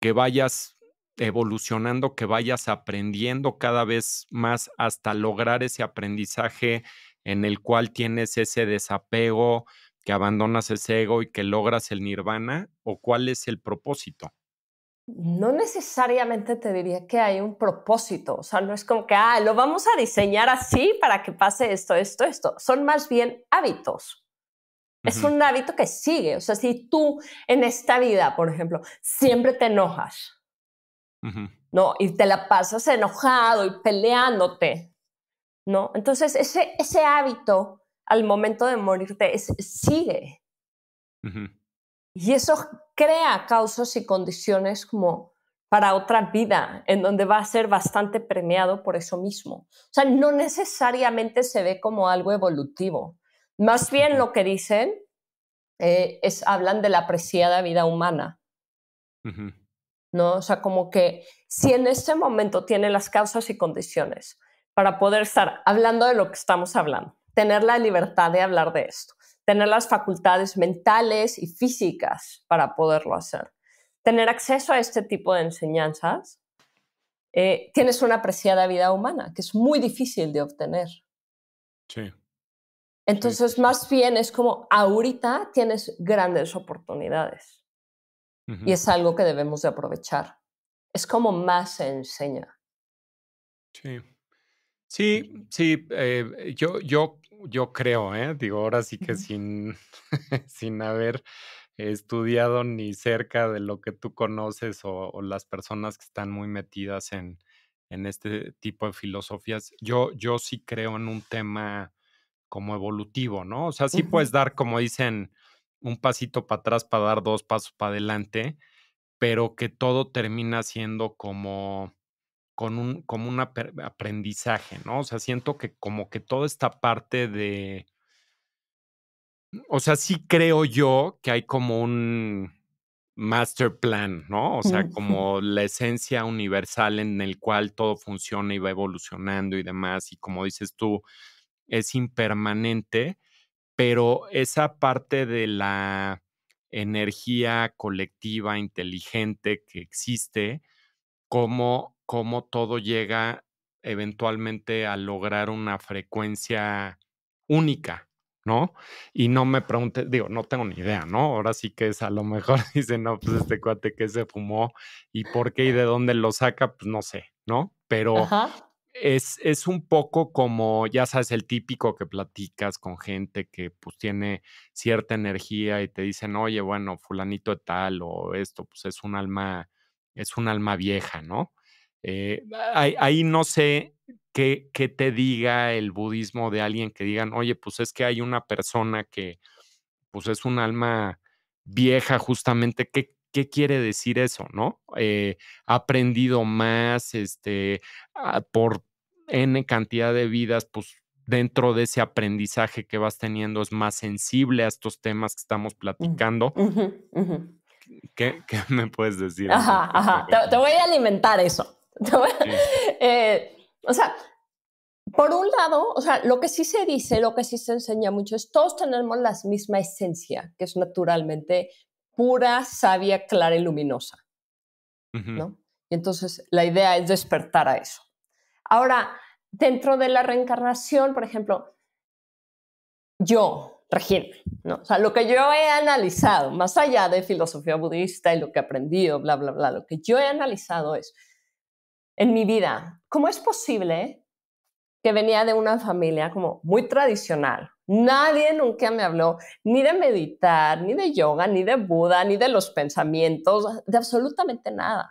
que vayas evolucionando, que vayas aprendiendo cada vez más hasta lograr ese aprendizaje en el cual tienes ese desapego, que abandonas ese ego y que logras el nirvana? ¿O cuál es el propósito? No necesariamente te diría que hay un propósito, o sea, no es como que, ah, lo vamos a diseñar así para que pase esto, esto, esto. Son más bien hábitos, es un hábito que sigue. O sea, si tú en esta vida, por ejemplo, siempre te enojas, ¿no? Y te la pasas enojado y peleándote, ¿no? Entonces, ese, ese hábito al momento de morirte sigue. Y eso crea causas y condiciones como para otra vida, en donde va a ser bastante premiado por eso mismo. O sea, no necesariamente se ve como algo evolutivo. Más bien lo que dicen eh, es, hablan de la apreciada vida humana. ¿No? O sea, como que si en ese momento tiene las causas y condiciones para poder estar hablando de lo que estamos hablando, tener la libertad de hablar de esto, tener las facultades mentales y físicas para poderlo hacer, tener acceso a este tipo de enseñanzas, eh, tienes una apreciada vida humana que es muy difícil de obtener. Sí. Entonces, más bien es como ahorita tienes grandes oportunidades y es algo que debemos de aprovechar. Es como más se enseña. Sí. Sí, sí, eh, yo, yo, yo creo, ¿eh? digo, ahora sí que sin, sin haber estudiado ni cerca de lo que tú conoces o, las personas que están muy metidas en, este tipo de filosofías, yo, yo sí creo en un tema como evolutivo, ¿no? O sea, sí puedes dar, como dicen, un pasito para atrás para dar dos pasos para adelante, pero que todo termina siendo como con un, como un aprendizaje, ¿no? O sea, siento que como que toda esta parte de... O sea, sí creo yo que hay como un master plan, ¿no? O sea, como la esencia universal en el cual todo funciona y va evolucionando y demás. Y como dices tú, es impermanente, pero esa parte de la energía colectiva inteligente que existe, como cómo todo llega eventualmente a lograr una frecuencia única, ¿no? Y no me preguntes, digo, no tengo ni idea, ¿no? Ahora sí que es a lo mejor dice, no, pues este cuate que se fumó y por qué y de dónde lo saca, pues no sé, ¿no? Pero Es, es, un poco como, ya sabes, el típico que platicas con gente que pues tiene cierta energía y te dicen, oye, bueno, fulanito de tal o esto, pues es un alma, es un alma vieja, ¿no? Eh, ahí, no sé qué, te diga el budismo de alguien que digan, oye, pues es que hay una persona que pues es un alma vieja justamente, ¿qué, quiere decir eso, no? Eh, ha aprendido más, este, ah, por N cantidad de vidas, pues dentro de ese aprendizaje que vas teniendo es más sensible a estos temas que estamos mm, platicando. ¿Qué, me puedes decir? te, voy a alimentar eso. Eh, o sea, por un lado, o sea, lo que sí se dice, lo que sí se enseña mucho es todos tenemos la misma esencia, que es naturalmente pura, sabia, clara y luminosa. Y entonces la idea es despertar a eso. Ahora, dentro de la reencarnación, por ejemplo, yo, Regina, ¿no? o sea, lo que yo he analizado, más allá de filosofía budista y lo que he aprendido, bla, bla, bla, lo que yo he analizado es, en mi vida, ¿cómo es posible que venía de una familia como muy tradicional? Nadie nunca me habló ni de meditar, ni de yoga, ni de Buda, ni de los pensamientos, de absolutamente nada.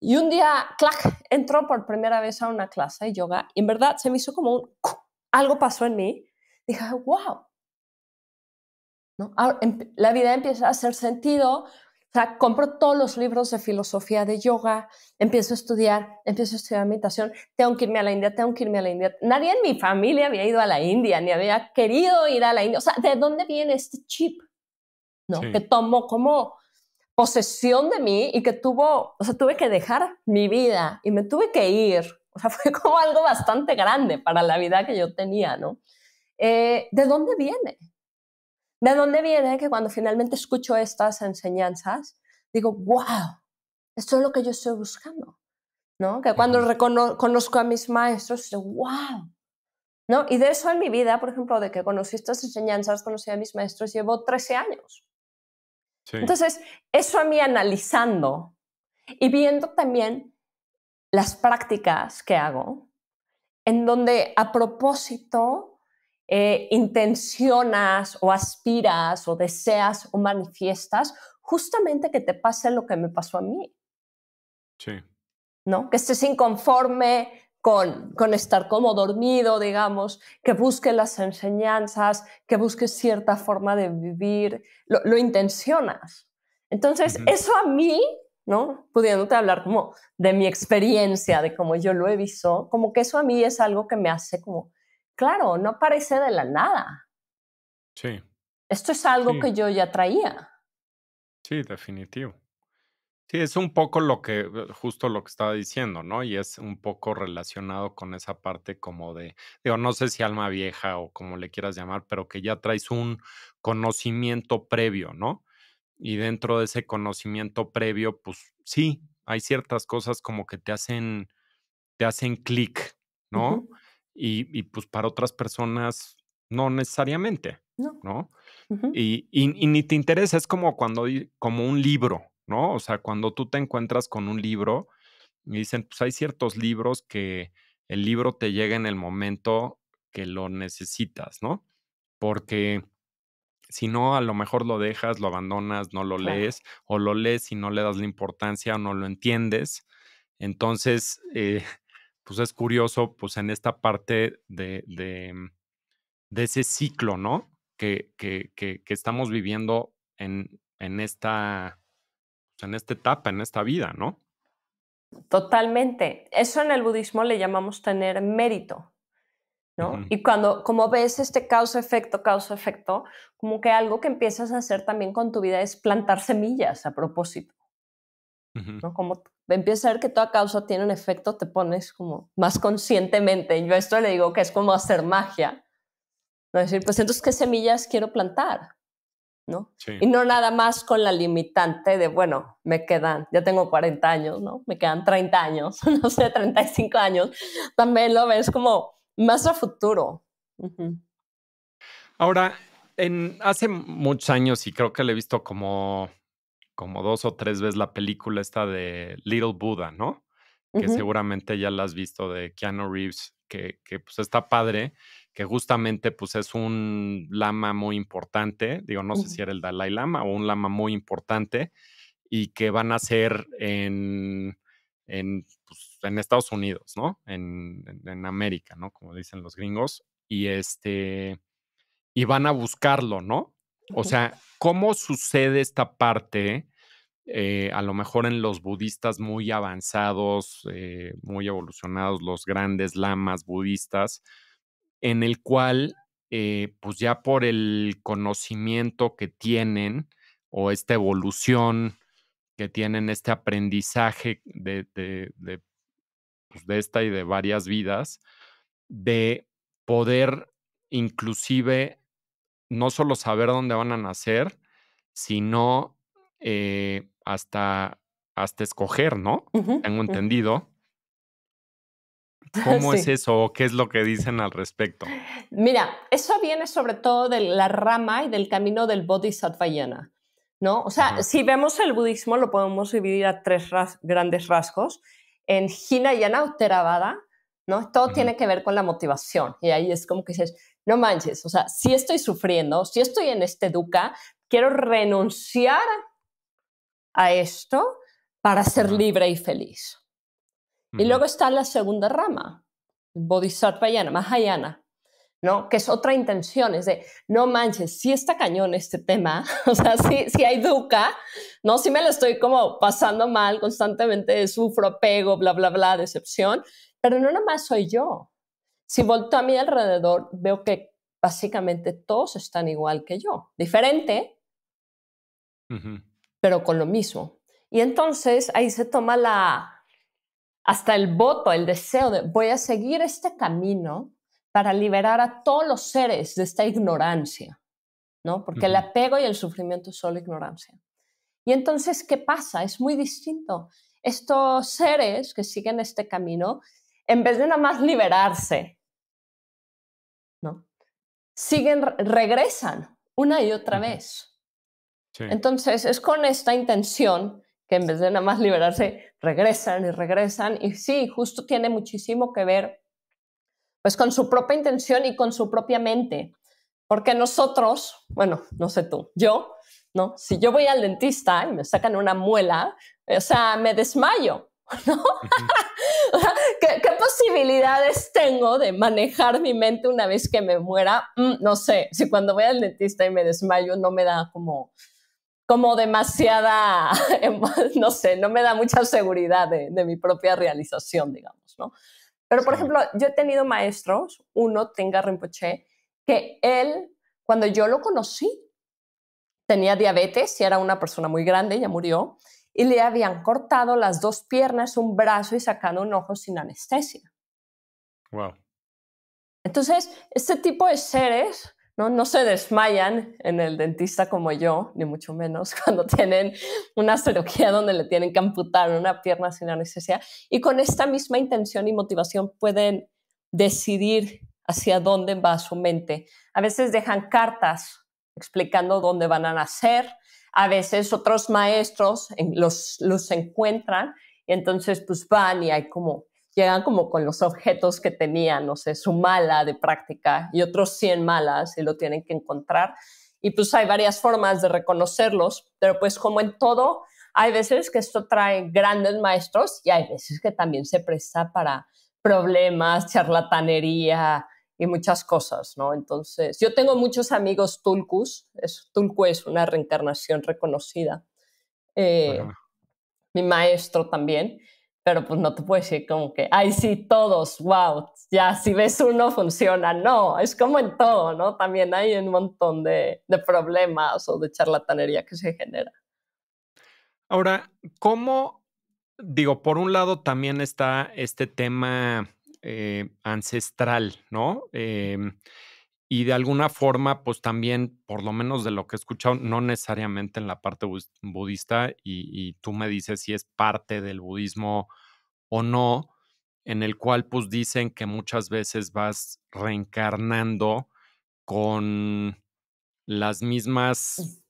Y un día, clac, entró por primera vez a una clase de yoga y en verdad se me hizo como un... Algo pasó en mí. Dije, wow. Em, la vida empieza a hacer sentido o sea, compro todos los libros de filosofía de yoga, empiezo a estudiar, empiezo a estudiar meditación, tengo que irme a la India, tengo que irme a la India. Nadie en mi familia había ido a la India, ni había querido ir a la India. O sea, ¿de dónde viene este chip? ¿No? Que tomó como posesión de mí y que tuvo, o sea, tuve que dejar mi vida y me tuve que ir. O sea, fue como algo bastante grande para la vida que yo tenía, ¿no? Eh, ¿De dónde viene? ¿De dónde viene que cuando finalmente escucho estas enseñanzas, digo, wow, esto es lo que yo estoy buscando? ¿No? Que cuando conozco a mis maestros, digo, wow. ¿No? Y de eso en mi vida, por ejemplo, de que conocí estas enseñanzas, conocí a mis maestros, llevo 13 años. Entonces, eso a mí analizando y viendo también las prácticas que hago, en donde a propósito eh, intencionas o aspiras o deseas o manifiestas, justamente que te pase lo que me pasó a mí. Sí. ¿No? Que estés inconforme con, estar como dormido, digamos, que busques las enseñanzas, que busques cierta forma de vivir, lo, intencionas. Entonces, eso a mí ¿no? Pudiéndote hablar como de mi experiencia, de cómo yo lo he visto, como que eso a mí es algo que me hace como claro, no aparece de la nada. Sí. Esto es algo que yo ya traía. Sí, definitivo. Sí, es un poco lo que, eh, justo lo que estaba diciendo, ¿no? Y es un poco relacionado con esa parte como de, digo, no sé si alma vieja o como le quieras llamar, pero que ya traes un conocimiento previo, ¿no? Y dentro de ese conocimiento previo, pues sí, hay ciertas cosas como que te hacen, te hacen clic, ¿no? y, pues para otras personas no necesariamente, ¿no? y, ni te interesa, es como cuando, como un libro, ¿no? O sea, cuando tú te encuentras con un libro y dicen, pues hay ciertos libros que el libro te llega en el momento que lo necesitas, ¿no? Porque si no, a lo mejor lo dejas, lo abandonas, no lo lees, o lo lees y no le das la importancia o no lo entiendes. Entonces, eh, pues es curioso, pues en esta parte de, mm, ese ciclo, ¿no? Que, estamos viviendo en, en, esta, pues, en esta etapa, en esta vida, ¿no? Totalmente. Eso en el budismo le llamamos tener mérito. ¿no? Y cuando, como ves este causa-efecto, causa-efecto, como que algo que empiezas a hacer también con tu vida es plantar semillas a propósito. ¿no? Como empiezas a ver que toda causa tiene un efecto, te pones como más conscientemente. Yo a esto le digo que es como hacer magia. ¿no? Es decir, pues entonces, ¿qué semillas quiero plantar? ¿no? Y no nada más con la limitante de, bueno, me quedan, ya tengo 40 años, ¿no? Me quedan 30 años, no sé, 35 años. También lo ves como más a futuro. Ahora, en, hace muchos años, y creo que le he visto como como dos o tres veces la película esta de Little Buddha, ¿no? Que seguramente ya la has visto de Keanu Reeves, que, que, pues está padre, que justamente pues es un lama muy importante, digo, no sé si era el Dalai Lama o un lama muy importante, y que van a ser en, pues, en, Estados Unidos, ¿no? En, en, en, América, ¿no? Como dicen los gringos, y este, y van a buscarlo, ¿no? O sea, ¿cómo sucede esta parte? Eh, a lo mejor en los budistas muy avanzados, eh, muy evolucionados, los grandes lamas budistas, en el cual, eh, pues ya por el conocimiento que tienen o esta evolución que tienen, este aprendizaje de, de pues, esta y de varias vidas, de poder inclusive no solo saber dónde van a nacer, sino eh, hasta, hasta escoger, ¿no? Tengo entendido. ¿Cómo es eso o qué es lo que dicen al respecto? Mira, eso viene sobre todo de la rama y del camino del Bodhisattvayana, ¿no? O sea, si vemos el budismo lo podemos dividir a tres grandes rasgos. En Hinayana o ¿no? Todo tiene que ver con la motivación y ahí es como que dices, no manches, o sea, si estoy sufriendo, si estoy en este duca, quiero renunciar a esto para ser libre y feliz. Y luego está la segunda rama, Bodhisattva Yana, Mahayana, ¿no? Que es otra intención, es de, no manches, si está cañón este tema, o sea, si, hay duca, ¿no? Si me lo estoy como pasando mal constantemente, sufro, apego, bla, bla, bla, decepción, pero no nada más soy yo. Si volto a mi alrededor, veo que básicamente todos están igual que yo. Diferente, pero con lo mismo. Y entonces ahí se toma la, hasta el voto, el deseo de voy a seguir este camino para liberar a todos los seres de esta ignorancia, ¿no? Porque el apego y el sufrimiento son solo ignorancia. Y entonces, ¿qué pasa? Es muy distinto. Estos seres que siguen este camino en vez de nada más liberarse, ¿no? Siguen, regresan una y otra vez. Entonces, es con esta intención que en vez de nada más liberarse, regresan y regresan. Y sí, justo tiene muchísimo que ver pues con su propia intención y con su propia mente. Porque nosotros, bueno, no sé tú, yo, ¿no? Si yo voy al dentista y me sacan una muela, o sea, me desmayo, ¿Qué, posibilidades tengo de manejar mi mente una vez que me muera? Mm, no sé, si cuando voy al dentista y me desmayo no me da como, como demasiada, no sé, no me da mucha seguridad de, mi propia realización, digamos, ¿no? Pero, por ejemplo, yo he tenido maestros, uno, Tenga Rinpoche, que él, cuando yo lo conocí, tenía diabetes y era una persona muy grande, ya murió, y le habían cortado las dos piernas, un brazo y sacado un ojo sin anestesia. Wow. Entonces, este tipo de seres ¿no? no se desmayan en el dentista como yo, ni mucho menos cuando tienen una cirugía donde le tienen que amputar una pierna sin anestesia. Y con esta misma intención y motivación pueden decidir hacia dónde va su mente. A veces dejan cartas explicando dónde van a nacer, a veces otros maestros los, los encuentran y entonces pues van y hay como, llegan como con los objetos que tenían, no sé, su mala de práctica y otros 100 malas y lo tienen que encontrar. Y pues hay varias formas de reconocerlos, pero pues como en todo, hay veces que esto trae grandes maestros y hay veces que también se presta para problemas, charlatanería, y muchas cosas, ¿no? Entonces, yo tengo muchos amigos tulcus, es, es una reencarnación reconocida, eh, mi maestro también, pero pues no te puedo decir como que, ay, sí, todos, wow, ya si ves uno funciona, no, es como en todo, ¿no? También hay un montón de, de problemas o de charlatanería que se genera. Ahora, ¿cómo, digo, por un lado también está este tema eh, ancestral, ¿no? Em, y de alguna forma, pues también, por lo menos de lo que he escuchado, no necesariamente en la parte budista, y, y, tú me dices si es parte del budismo o no, en el cual pues dicen que muchas veces vas reencarnando con las mismas,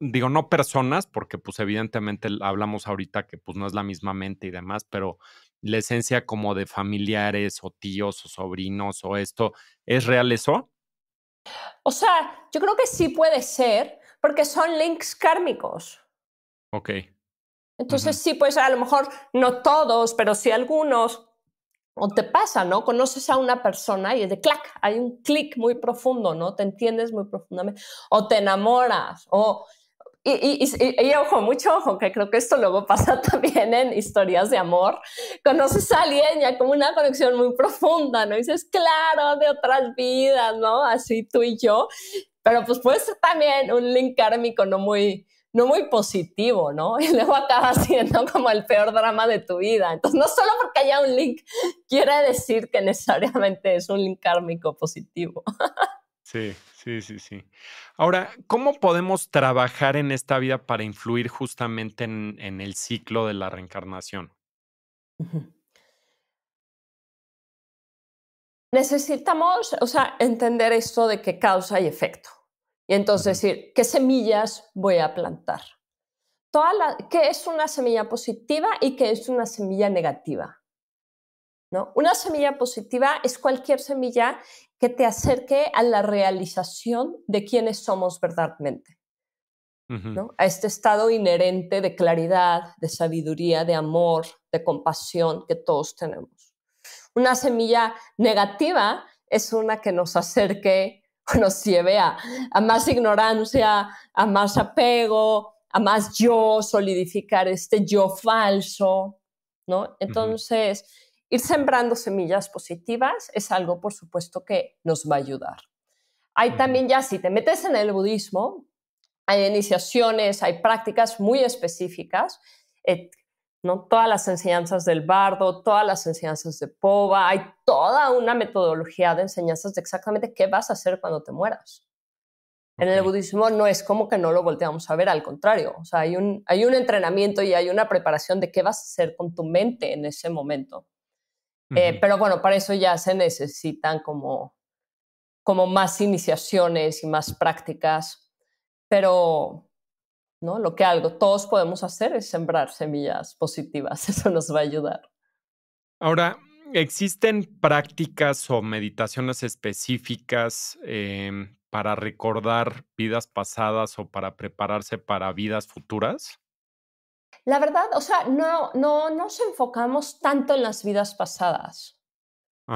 digo, no personas, porque pues evidentemente hablamos ahorita que pues no es la misma mente y demás, pero la esencia como de familiares o tíos o sobrinos o esto, ¿es real eso? O sea, yo creo que sí puede ser, porque son links kármicos. Ok. Entonces sí, pues a lo mejor no todos, pero sí algunos. O te pasa, ¿no? Conoces a una persona y es de clac, hay un clic muy profundo, ¿no? Te entiendes muy profundamente. O te enamoras, o y, y, y, ojo, mucho ojo, que creo que esto luego pasa también en historias de amor. Conoces a alguien ya como una conexión muy profunda, ¿no? dices, claro, de otras vidas, ¿no? Así tú y yo. Pero pues puede ser también un link kármico no muy, no muy positivo, ¿no? Y luego acaba siendo como el peor drama de tu vida. Entonces, no solo porque haya un link quiere decir que necesariamente es un link kármico positivo. Sí, sí, sí, sí. Ahora, ¿cómo podemos trabajar en esta vida para influir justamente en, el ciclo de la reencarnación? Necesitamos, o sea, entender esto de qué causa y efecto. Y entonces decir, ¿qué semillas voy a plantar? Toda ¿Qué es una semilla positiva y qué es una semilla negativa? ¿No? Una semilla positiva es cualquier semilla que te acerque a la realización de quienes somos verdaderamente. A este estado inherente de claridad, de sabiduría, de amor, de compasión que todos tenemos. Una semilla negativa es una que nos acerque nos lleve a, más ignorancia, a más apego, a más yo, solidificar este yo falso. ¿no? Entonces, ir sembrando semillas positivas es algo, por supuesto, que nos va a ayudar. Hay también ya, si te metes en el budismo, hay iniciaciones, hay prácticas muy específicas, eh, ¿no? todas las enseñanzas del bardo, todas las enseñanzas de Poba, hay toda una metodología de enseñanzas de exactamente qué vas a hacer cuando te mueras. En el budismo no es como que no lo volteamos a ver, al contrario, o sea, hay un, hay un entrenamiento y hay una preparación de qué vas a hacer con tu mente en ese momento. Eh, pero bueno, para eso ya se necesitan como, más iniciaciones y más prácticas. Pero ¿no? lo que algo todos podemos hacer es sembrar semillas positivas. Eso nos va a ayudar. Ahora, ¿existen prácticas o meditaciones específicas em, para recordar vidas pasadas o para prepararse para vidas futuras? la verdad, o sea, no, no, no nos enfocamos tanto en las vidas pasadas.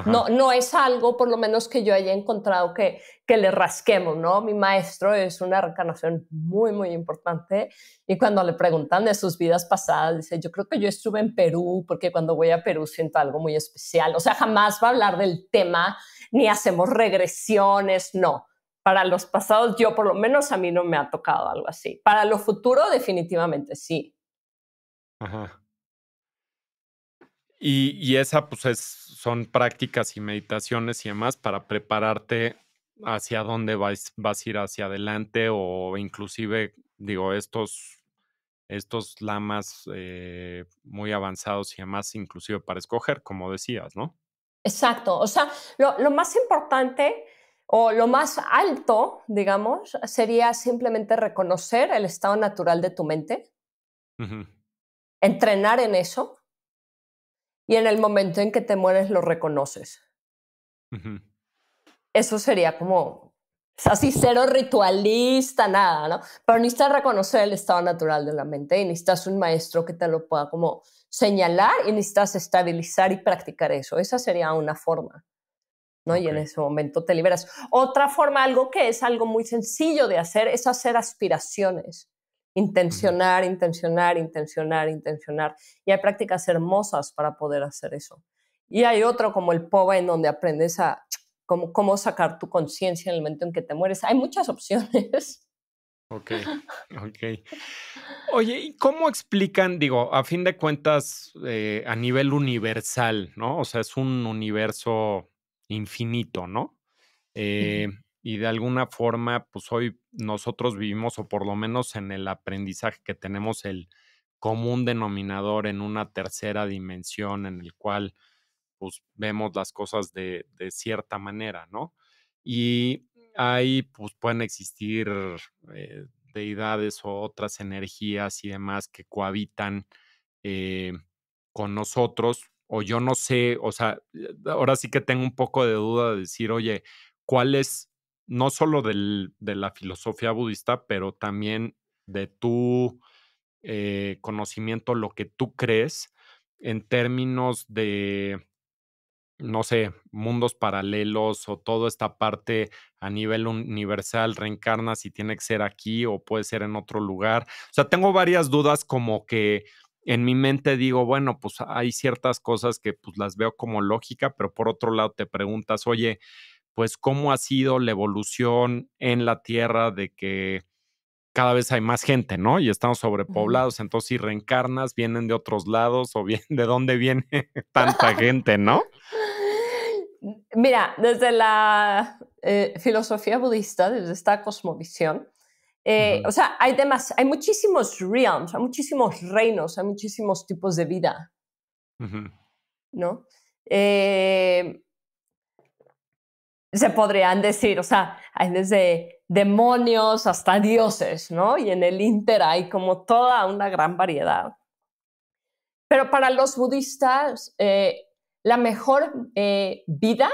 No, no es algo, por lo menos, que yo haya encontrado que, que le rasquemos, ¿no? Mi maestro es una reencarnación muy, muy importante y cuando le preguntan de sus vidas pasadas, dice, yo creo que yo estuve en Perú porque cuando voy a Perú siento algo muy especial. O sea, jamás va a hablar del tema ni hacemos regresiones, no. Para los pasados, yo por lo menos a mí no me ha tocado algo así. Para lo futuro, definitivamente sí. Ajá. Y, y esa, pues, es, son prácticas y meditaciones y demás para prepararte hacia dónde vas, a ir hacia adelante o inclusive, digo, estos, estos lamas eh, muy avanzados y demás, inclusive para escoger, como decías, ¿no? Exacto. O sea, lo, lo más importante o lo más alto, digamos, sería simplemente reconocer el estado natural de tu mente. Mhm entrenar en eso y en el momento en que te mueres lo reconoces. Eso sería como, así cero ritualista, nada, ¿no? Pero necesitas reconocer el estado natural de la mente y necesitas un maestro que te lo pueda como señalar y necesitas estabilizar y practicar eso. Esa sería una forma. ¿no? Y en ese momento te liberas. Otra forma, algo que es algo muy sencillo de hacer, es hacer aspiraciones intencionar, intencionar, intencionar, intencionar. Y hay prácticas hermosas para poder hacer eso. Y hay otro como el POVA en donde aprendes a cómo, sacar tu conciencia en el momento en que te mueres. Hay muchas opciones. Ok, ok. Oye, ¿y cómo explican, digo, a fin de cuentas, eh, a nivel universal, ¿no? O sea, es un universo infinito, ¿no? Eh, y de alguna forma, pues hoy nosotros vivimos, o por lo menos en el aprendizaje que tenemos el común denominador en una tercera dimensión en el cual pues vemos las cosas de, cierta manera, ¿no? Y ahí pues pueden existir eh, deidades o otras energías y demás que cohabitan eh, con nosotros, o yo no sé, o sea, ahora sí que tengo un poco de duda de decir, oye, ¿cuál es no solo de la filosofía budista, pero también de tu eh, conocimiento, lo que tú crees en términos de, no sé, mundos paralelos o toda esta parte a nivel universal, reencarna si tiene que ser aquí o puede ser en otro lugar. O sea, tengo varias dudas como que en mi mente digo, bueno, pues hay ciertas cosas que pues las veo como lógica, pero por otro lado te preguntas, oye, pues cómo ha sido la evolución en la Tierra de que cada vez hay más gente, ¿no? Y estamos sobrepoblados, entonces si reencarnas, vienen de otros lados o bien de dónde viene tanta gente, ¿no? Mira, desde la eh, filosofía budista, desde esta cosmovisión, eh, o sea, hay, demás, hay muchísimos realms, hay muchísimos reinos, hay muchísimos tipos de vida, ¿no? Eh, se podrían decir, o sea, hay desde demonios hasta dioses, ¿no? Y en el Inter hay como toda una gran variedad. Pero para los budistas, eh, la mejor eh, vida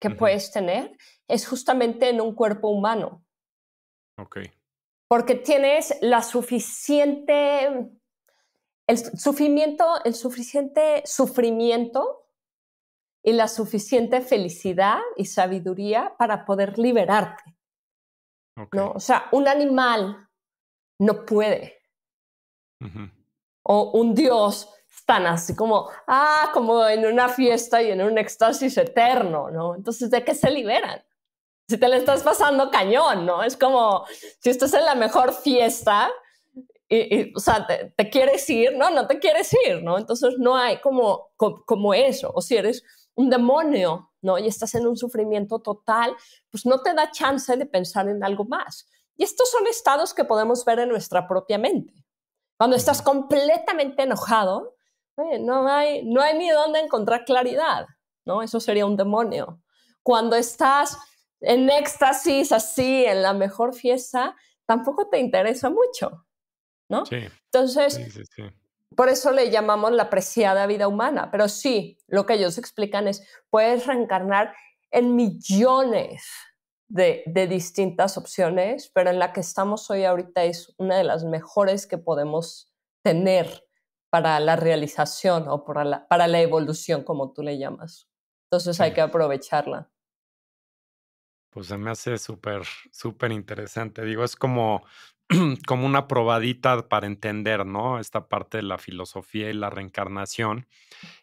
que puedes tener es justamente en un cuerpo humano. Ok. Porque tienes la suficiente, el sufrimiento, el suficiente sufrimiento y la suficiente felicidad y sabiduría para poder liberarte. ¿no? O sea, un animal no puede. O un dios tan así como, ah, como en una fiesta y en un éxtasis eterno, ¿no? Entonces, ¿de qué se liberan? Si te le estás pasando cañón, ¿no? Es como, si estás en la mejor fiesta, y, o sea, te, quieres ir, no, no te quieres ir, ¿no? Entonces no hay como, como, eso, o si eres un demonio, ¿no? Y estás en un sufrimiento total, pues no te da chance de pensar en algo más. Y estos son estados que podemos ver en nuestra propia mente. Cuando estás completamente enojado, no, hay, no hay ni dónde encontrar claridad, ¿no? Eso sería un demonio. Cuando estás en éxtasis, así, en la mejor fiesta, tampoco te interesa mucho, ¿no? Sí, Entonces, sí, sí, por eso le llamamos la preciada vida humana. Pero sí, lo que ellos explican es, puedes reencarnar en millones de, distintas opciones, pero en la que estamos hoy ahorita es una de las mejores que podemos tener para la realización o para la, para la evolución, como tú le llamas. Entonces hay que aprovecharla. Pues se me hace súper, súper interesante. Digo, es como como una probadita para entender, ¿no? Esta parte de la filosofía y la reencarnación.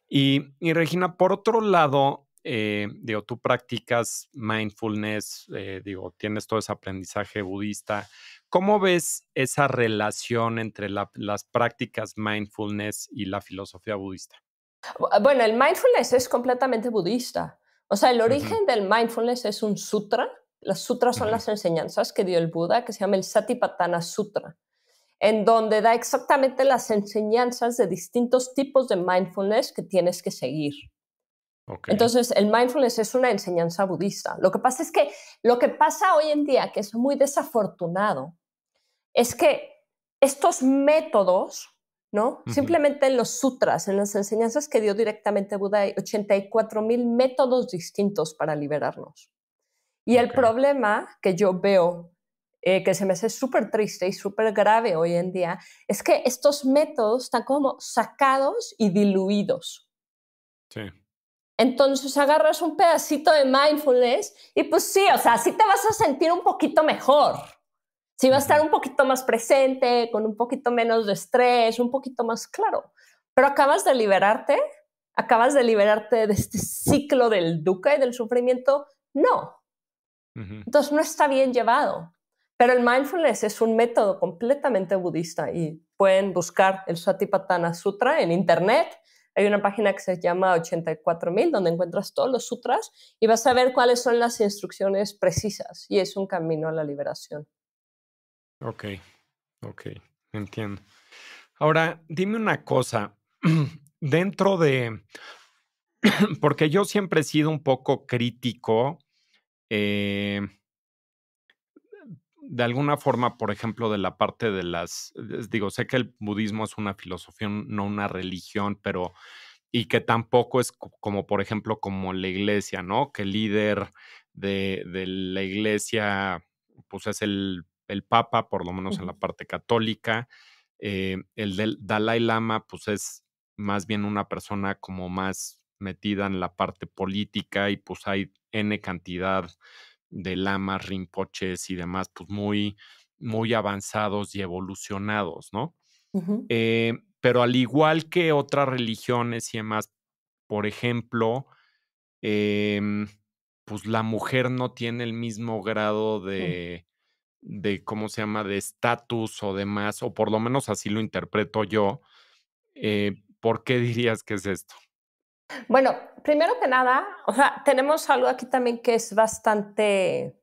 Y, Regina, por otro lado, eh, digo, tú practicas mindfulness, eh, digo, tienes todo ese aprendizaje budista. ¿Cómo ves esa relación entre las prácticas mindfulness y la filosofía budista? Ah, bueno, el mindfulness es completamente budista. O sea, el origen del mindfulness es un sutra las sutras son las enseñanzas que dio el Buda, que se llama el Satipatthana Sutra, en donde da exactamente las enseñanzas de distintos tipos de mindfulness que tienes que seguir. Entonces, el mindfulness es una enseñanza budista. Lo que pasa es que lo que pasa hoy en día, que es muy desafortunado, es que estos métodos, ¿no? Simplemente en los sutras, en las enseñanzas que dio directamente Buda, hay 84 mil métodos distintos para liberarnos. Y el problema que yo veo, eh, que se me hace súper triste y súper grave hoy en día, es que estos métodos están como sacados y diluidos. Sí. Entonces agarras un pedacito de mindfulness y pues sí, o sea, sí te vas a sentir un poquito mejor. Sí vas a estar un poquito más presente, con un poquito menos de estrés, un poquito más claro. Pero acabas de liberarte, acabas de liberarte de este ciclo del duque y del sufrimiento. No, entonces no está bien llevado. Pero el mindfulness es un método completamente budista y pueden buscar el Satipatthana Sutra en internet. Hay una página que se llama 84000 donde encuentras todos los sutras y vas a ver cuáles son las instrucciones precisas y es un camino a la liberación. Ok, ok, entiendo. Ahora, dime una cosa, dentro de, porque yo siempre he sido un poco crítico eh, de alguna forma, por ejemplo, de la parte de las, digo, sé que el budismo es una filosofía, no una religión, pero, y que tampoco es como, por ejemplo, como la iglesia, ¿no? Que el líder de, la iglesia, pues es el, papa, por lo menos en la parte católica. Eh, el Dalai Lama, pues es más bien una persona como más metida en la parte política y pues hay N cantidad de lamas, rinpoches y demás, pues muy, muy avanzados y evolucionados, ¿no? Eh, pero al igual que otras religiones y demás, por ejemplo, em, pues la mujer no tiene el mismo grado de, de ¿cómo se llama?, de estatus o demás, o por lo menos así lo interpreto yo. Eh, ¿Por qué dirías que es esto? Bueno, primero que nada, tenemos algo aquí también que es bastante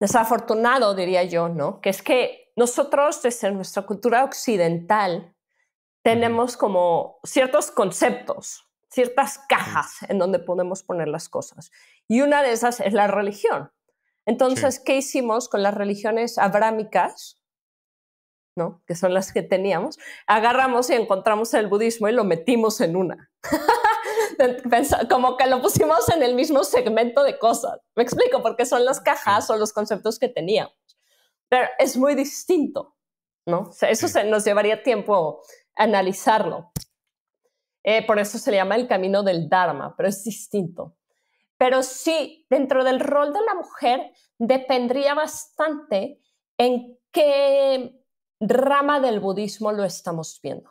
desafortunado, diría yo, ¿no? Que es que nosotros desde nuestra cultura occidental tenemos como ciertos conceptos, ciertas cajas en donde podemos poner las cosas. Y una de esas es la religión. Entonces, ¿qué hicimos con las religiones abrámicas? ¿no? que son las que teníamos, agarramos y encontramos el budismo y lo metimos en una. Como que lo pusimos en el mismo segmento de cosas. Me explico, porque son las cajas o los conceptos que teníamos. Pero es muy distinto, ¿no? eso se nos llevaría tiempo analizarlo. Eh, por eso se le llama el camino del Dharma, pero es distinto. Pero sí, dentro del rol de la mujer dependría bastante en qué rama del budismo lo estamos viendo.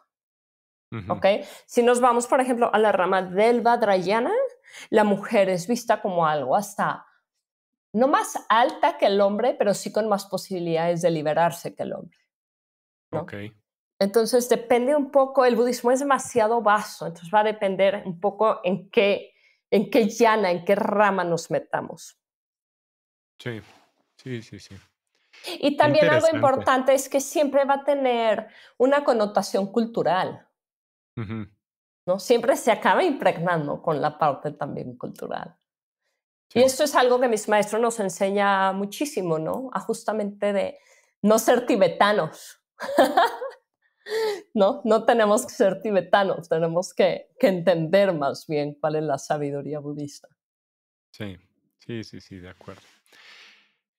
¿ok? Si nos vamos, por ejemplo, a la rama del Vajrayana, la mujer es vista como algo hasta no más alta que el hombre, pero sí con más posibilidades de liberarse que el hombre. ¿no? Okay. Entonces depende un poco, el budismo es demasiado vaso, entonces va a depender un poco en qué, en qué llana, en qué rama nos metamos. Sí, sí, sí, sí. Y también algo importante es que siempre va a tener una connotación cultural. ¿no? Siempre se acaba impregnando con la parte también cultural. Y esto es algo que mis maestros nos enseña muchísimo, ¿no? justamente de no ser tibetanos. ¿No? No tenemos que ser tibetanos, tenemos que, que entender más bien cuál es la sabiduría budista. Sí, sí, sí, sí, de acuerdo.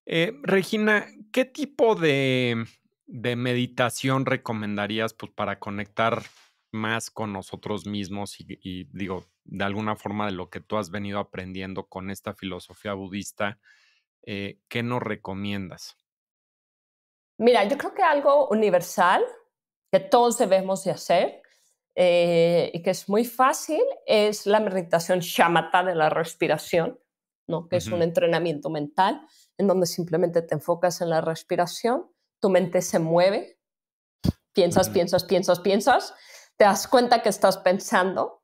Eh, Regina, ¿qué tipo de, meditación recomendarías pues, para conectar más con nosotros mismos y, digo, de alguna forma de lo que tú has venido aprendiendo con esta filosofía budista, eh, ¿qué nos recomiendas? Mira, yo creo que algo universal que todos debemos de hacer eh, y que es muy fácil es la meditación shamatha de la respiración, ¿no? que es un entrenamiento mental en donde simplemente te enfocas en la respiración, tu mente se mueve, piensas, piensas, piensas, piensas, te das cuenta que estás pensando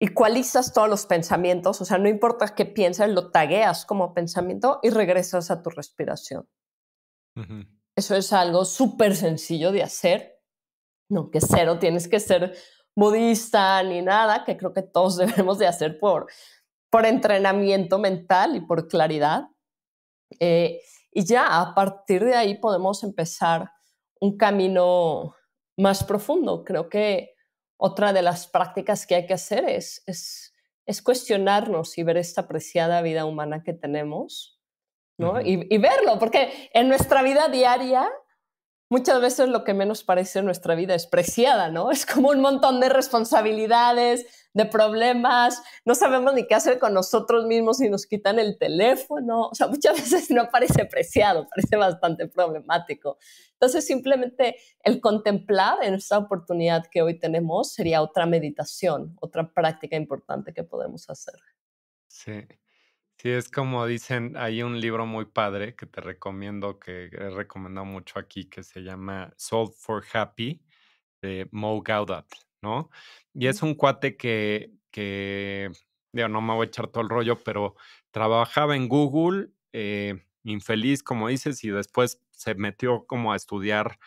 y cualizas todos los pensamientos, o sea, no importa qué piensas, lo tagueas como pensamiento y regresas a tu respiración. Eso es algo súper sencillo de hacer, no que cero, tienes que ser budista ni nada, que creo que todos debemos de hacer por por entrenamiento mental y por claridad. Eh, y ya a partir de ahí podemos empezar un camino más profundo. Creo que otra de las prácticas que hay que hacer es, es, cuestionarnos y ver esta preciada vida humana que tenemos, y, verlo, porque en nuestra vida diaria muchas veces lo que menos parece en nuestra vida es preciada, ¿no? Es como un montón de responsabilidades, de problemas, no sabemos ni qué hacer con nosotros mismos si nos quitan el teléfono, o sea, muchas veces no parece preciado, parece bastante problemático. Entonces, simplemente el contemplar en esta oportunidad que hoy tenemos sería otra meditación, otra práctica importante que podemos hacer. Sí. Sí, es como dicen, hay un libro muy padre que te recomiendo, que he recomendado mucho aquí, que se llama Soul for Happy, de Mo Gaudat, ¿no? Y es un cuate que, que no me voy a echar todo el rollo, pero trabajaba en Google, eh, infeliz, como dices, y después se metió como a estudiar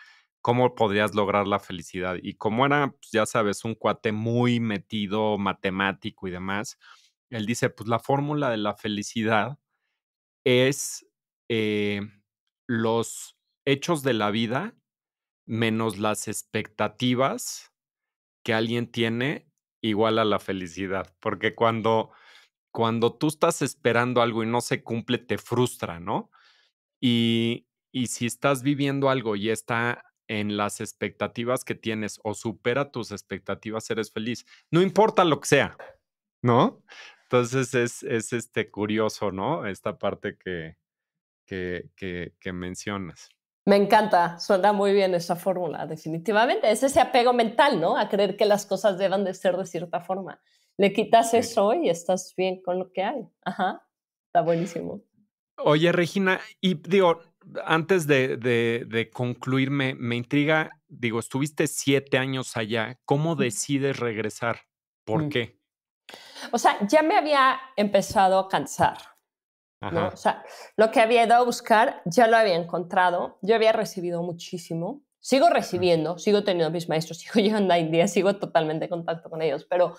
cómo podrías lograr la felicidad. Y como era, pues, ya sabes, un cuate muy metido, matemático y demás, él dice, pues la fórmula de la felicidad es eh, los hechos de la vida menos las expectativas que alguien tiene igual a la felicidad, porque cuando, cuando tú estás esperando algo y no se cumple, te frustra, ¿no? Y, y si estás viviendo algo y está en las expectativas que tienes o supera tus expectativas, eres feliz. No importa lo que sea, ¿no? Entonces es, este curioso, ¿no? Esta parte que, que, mencionas. Me encanta, suena muy bien esa fórmula, definitivamente. Es ese apego mental, ¿no? A creer que las cosas deban de ser de cierta forma. Le quitas eso y estás bien con lo que hay. Ajá, está buenísimo. Oye, Regina, y digo, antes de, concluirme, me, intriga, digo, estuviste siete años allá, ¿cómo decides regresar? ¿Por mm. qué? O sea, ya me había empezado a cansar. O sea, lo que había ido a buscar ya lo había encontrado, yo había recibido muchísimo, sigo recibiendo, sigo teniendo mis maestros, sigo llegando a India, sigo totalmente en contacto con ellos, pero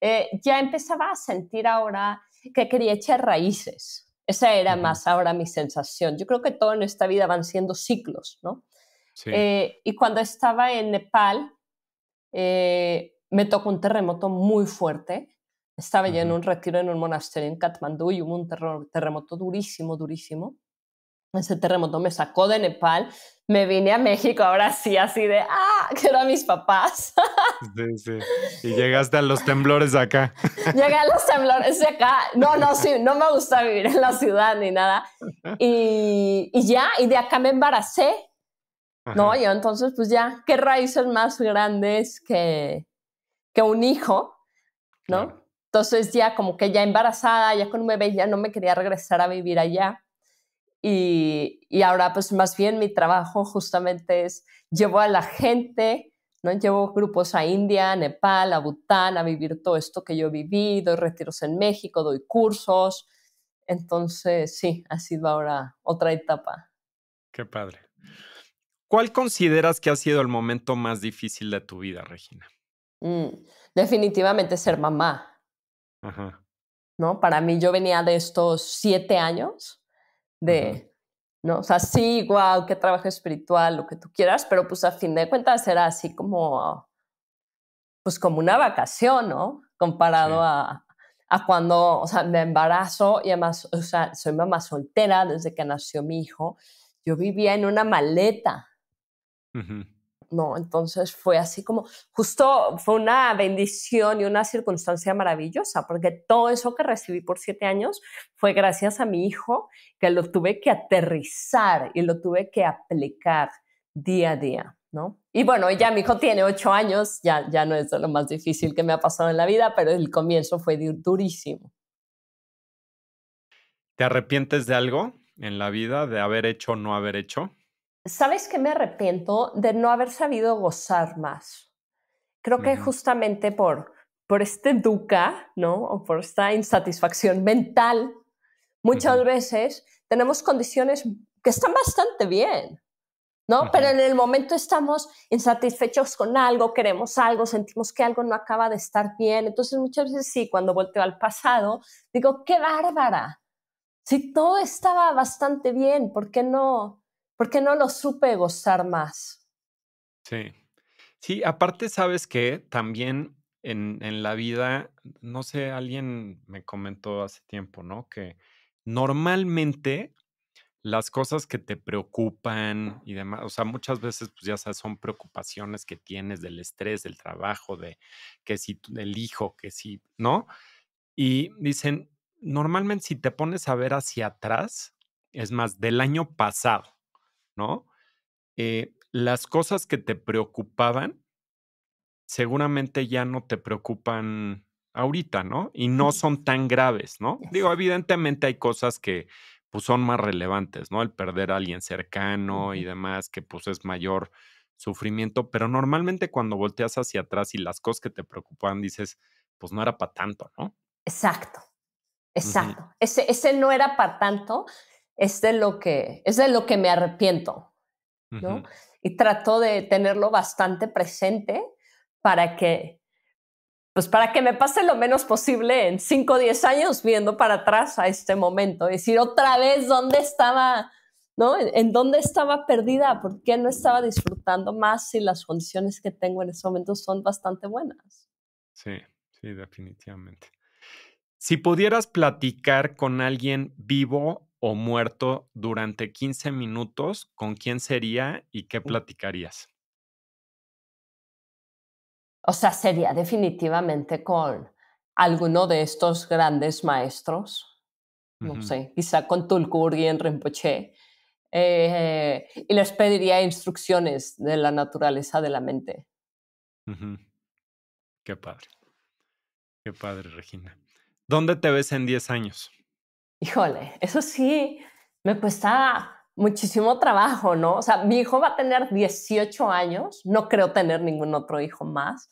eh, ya empezaba a sentir ahora que quería echar raíces. Esa era más ahora mi sensación. Yo creo que todo en esta vida van siendo ciclos, ¿no? Sí. Eh, y cuando estaba en Nepal, eh, me tocó un terremoto muy fuerte estaba yo en un retiro en un monasterio en Katmandú y hubo un terremoto durísimo, durísimo. Ese terremoto me sacó de Nepal, me vine a México ahora sí, así de, ah, quiero a mis papás. Sí, sí. Y llegaste a los temblores acá. Llegué a los temblores de acá. No, no, sí, no me gusta vivir en la ciudad ni nada. Y, ya, y de acá me embaracé. No, yo entonces, pues ya, ¿qué raíces más grandes que, que un hijo? ¿No? Entonces ya como que ya embarazada, ya con un bebé, ya no me quería regresar a vivir allá. Y, y ahora pues más bien mi trabajo justamente es, llevo a la gente, ¿no? Llevo grupos a India, a Nepal, a Bután, a vivir todo esto que yo viví, doy retiros en México, doy cursos. Entonces, sí, ha sido ahora otra etapa. Qué padre. ¿Cuál consideras que ha sido el momento más difícil de tu vida, Regina? Mm, definitivamente ser mamá. Ajá. ¿no? Para mí yo venía de estos siete años de, ¿no? O sea, sí, igual qué trabajo espiritual, lo que tú quieras, pero pues a fin de cuentas era así como, pues como una vacación, ¿no? Comparado a, a, cuando, o sea, me embarazo y además, o sea, soy mamá soltera desde que nació mi hijo, yo vivía en una maleta. Ajá. ¿no? Entonces fue así como, justo fue una bendición y una circunstancia maravillosa, porque todo eso que recibí por siete años fue gracias a mi hijo, que lo tuve que aterrizar y lo tuve que aplicar día a día, ¿no? Y bueno, ya mi hijo tiene ocho años, ya, ya no es lo más difícil que me ha pasado en la vida, pero el comienzo fue durísimo. ¿Te arrepientes de algo en la vida, de haber hecho o no haber hecho? ¿Sabes que me arrepiento de no haber sabido gozar más? Creo que justamente por, por este duca, ¿no? O por esta insatisfacción mental, muchas veces tenemos condiciones que están bastante bien, ¿no? Pero en el momento estamos insatisfechos con algo, queremos algo, sentimos que algo no acaba de estar bien. Entonces muchas veces sí, cuando volteo al pasado, digo, qué bárbara. Si todo estaba bastante bien, ¿por qué no? porque no lo supe gozar más. Sí. Sí, aparte sabes que también en, la vida, no sé, alguien me comentó hace tiempo, ¿no? Que normalmente las cosas que te preocupan y demás, o sea, muchas veces, pues ya sabes, son preocupaciones que tienes del estrés, del trabajo, de que si el hijo, que si, ¿no? Y dicen, normalmente si te pones a ver hacia atrás, es más, del año pasado, ¿no? Eh, las cosas que te preocupaban seguramente ya no te preocupan ahorita, ¿no? Y no son tan graves, ¿no? Digo, evidentemente hay cosas que pues son más relevantes, ¿no? El perder a alguien cercano y demás, que pues es mayor sufrimiento, pero normalmente cuando volteas hacia atrás y las cosas que te preocupaban dices, pues no era para tanto, ¿no? Exacto, exacto. ese, ese no era para tanto es de lo que, es de lo que me arrepiento. Y trato de tenerlo bastante presente para que, pues para que me pase lo menos posible en 5 o 10 años viendo para atrás a este momento. Decir otra vez dónde estaba, ¿no? ¿En dónde estaba perdida? ¿Por qué no estaba disfrutando más si las condiciones que tengo en ese momento son bastante buenas? Sí, sí, definitivamente. Si pudieras platicar con alguien vivo o muerto durante 15 minutos, ¿con quién sería y qué platicarías? O sea, sería definitivamente con alguno de estos grandes maestros, no sé, quizá con Tulkur y en Rinpoche, eh, y les pediría instrucciones de la naturaleza de la mente. Qué padre. Qué padre, Regina. ¿Dónde te ves en 10 años? híjole, eso sí me cuesta muchísimo trabajo, ¿no? O sea, mi hijo va a tener 18 años, no creo tener ningún otro hijo más.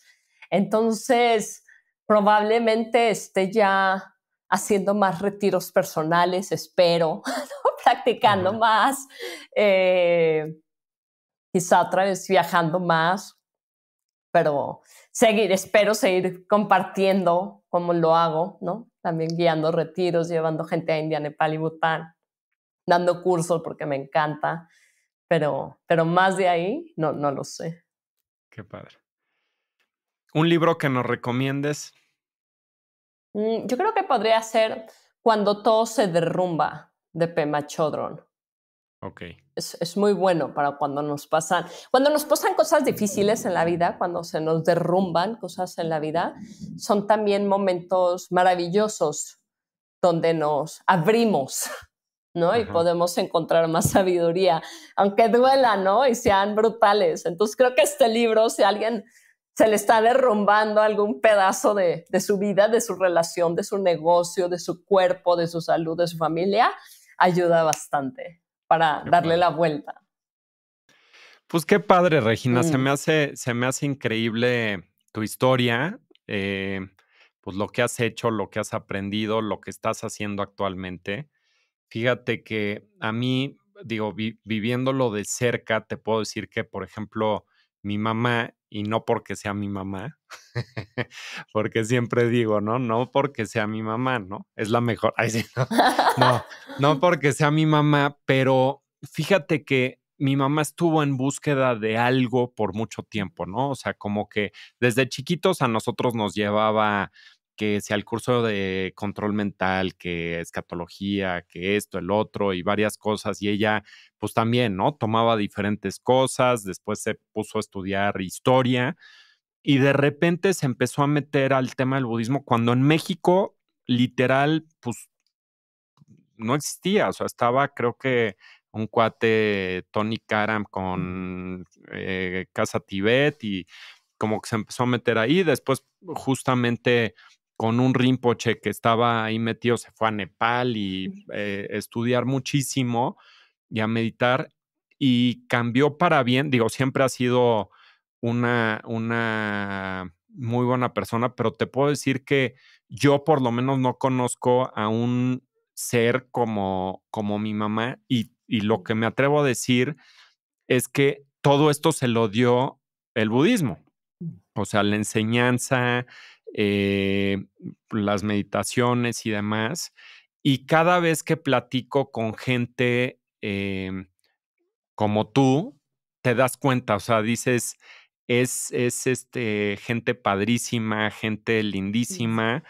Entonces, probablemente esté ya haciendo más retiros personales, espero, practicando más, eh, quizá otra vez viajando más, pero seguir, espero seguir compartiendo como lo hago, ¿no? también guiando retiros, llevando gente a India, Nepal y Bután, dando cursos porque me encanta, pero, pero más de ahí no, no lo sé. Qué padre. ¿Un libro que nos recomiendes? Mm, yo creo que podría ser Cuando todo se derrumba de Pema Chodron. Okay. Es, muy bueno para cuando nos pasan, cuando nos pasan cosas difíciles en la vida, cuando se nos derrumban cosas en la vida, son también momentos maravillosos donde nos abrimos, ¿no? Y podemos encontrar más sabiduría, aunque duela, Y sean brutales. Entonces creo que este libro, si a alguien se le está derrumbando algún pedazo de su vida, de su relación, de su negocio, de su cuerpo, de su salud, de su familia, ayuda bastante para darle la vuelta. Pues qué padre, Regina. Se, mm. me hace, se me hace increíble tu historia, eh, pues lo que has hecho, lo que has aprendido, lo que estás haciendo actualmente. Fíjate que a mí, digo, viviéndolo de cerca, te puedo decir que, por ejemplo, mi mamá y no porque sea mi mamá, porque siempre digo, ¿no? No porque sea mi mamá, ¿no? Es la mejor. no. no, no porque sea mi mamá, pero fíjate que mi mamá estuvo en búsqueda de algo por mucho tiempo, ¿no? O sea, como que desde chiquitos a nosotros nos llevaba que sea el curso de control mental, que escatología, que esto, el otro y varias cosas. Y ella, pues también, ¿no? Tomaba diferentes cosas, después se puso a estudiar historia y de repente se empezó a meter al tema del budismo cuando en México, literal, pues no existía. O sea, estaba, creo que un cuate Tony Karam con eh, Casa Tibet y como que se empezó a meter ahí. Después, justamente con un Rinpoche que estaba ahí metido, se fue a Nepal y eh, estudiar muchísimo y a meditar y cambió para bien. Digo, siempre ha sido una, una muy buena persona, pero te puedo decir que yo por lo menos no conozco a un ser como, como mi mamá y, y lo que me atrevo a decir es que todo esto se lo dio el budismo. Mm. O sea, la enseñanza, eh, las meditaciones y demás. Y cada vez que platico con gente em, como tú, te das cuenta, o sea, dices, es, es este, gente padrísima, gente lindísima,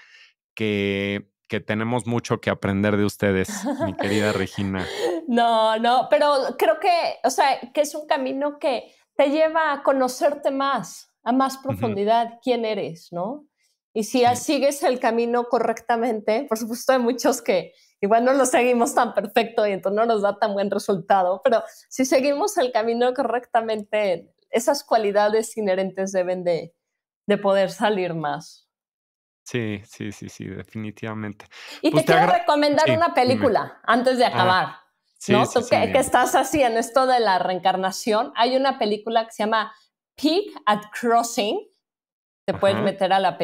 que, que tenemos mucho que aprender de ustedes, mi querida Regina. No, no, pero creo que, o sea, que es un camino que te lleva a conocerte más, a más profundidad, quién eres, ¿no? Y si sigues el camino correctamente, por supuesto hay muchos que igual no lo seguimos tan perfecto y entonces no nos da tan buen resultado, pero si seguimos el camino correctamente, esas cualidades inherentes deben de, de poder salir más. Sí, sí, sí, sí, definitivamente. Y te, pues quiero recomendar una película antes de ah, acabar. ¿no? que, estás así en esto de la reencarnación. Hay una película que se llama Peak at Crossing te puedes meter a la,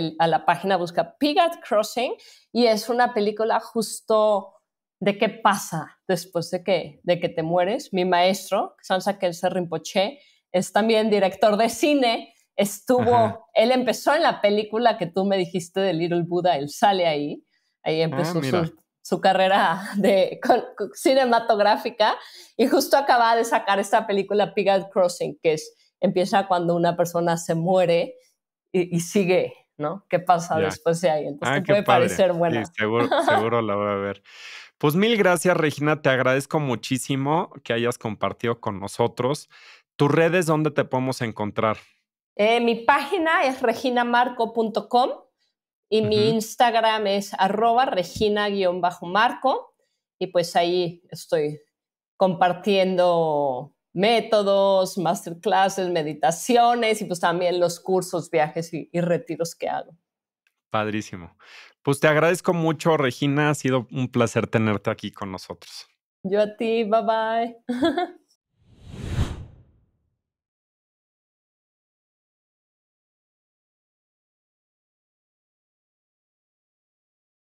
página, busca Pigat Crossing y es una película justo de qué pasa después de que, de que te mueres. Mi maestro, Sansa Kelser Rinpoche, es también director de cine. Estuvo, él empezó en la película que tú me dijiste de Little Buddha, él sale ahí. Ahí ah, empezó su, carrera de, cinematográfica y justo acaba de sacar esta película Pigat Crossing, que es, empieza cuando una persona se muere y, sigue, ¿no? ¿Qué pasa después de ahí? Entonces ah, te puede parecer buena. Sí, seguro, seguro la voy a ver. Pues mil gracias, Regina. Te agradezco muchísimo que hayas compartido con nosotros. ¿Tus redes dónde te podemos encontrar? Eh, mi página es reginamarco.com y mi Instagram es arroba regina-marco. Y pues ahí estoy compartiendo métodos, masterclasses, meditaciones y pues también los cursos, viajes y, y retiros que hago. Padrísimo. Pues te agradezco mucho, Regina. Ha sido un placer tenerte aquí con nosotros. Yo a ti, bye bye.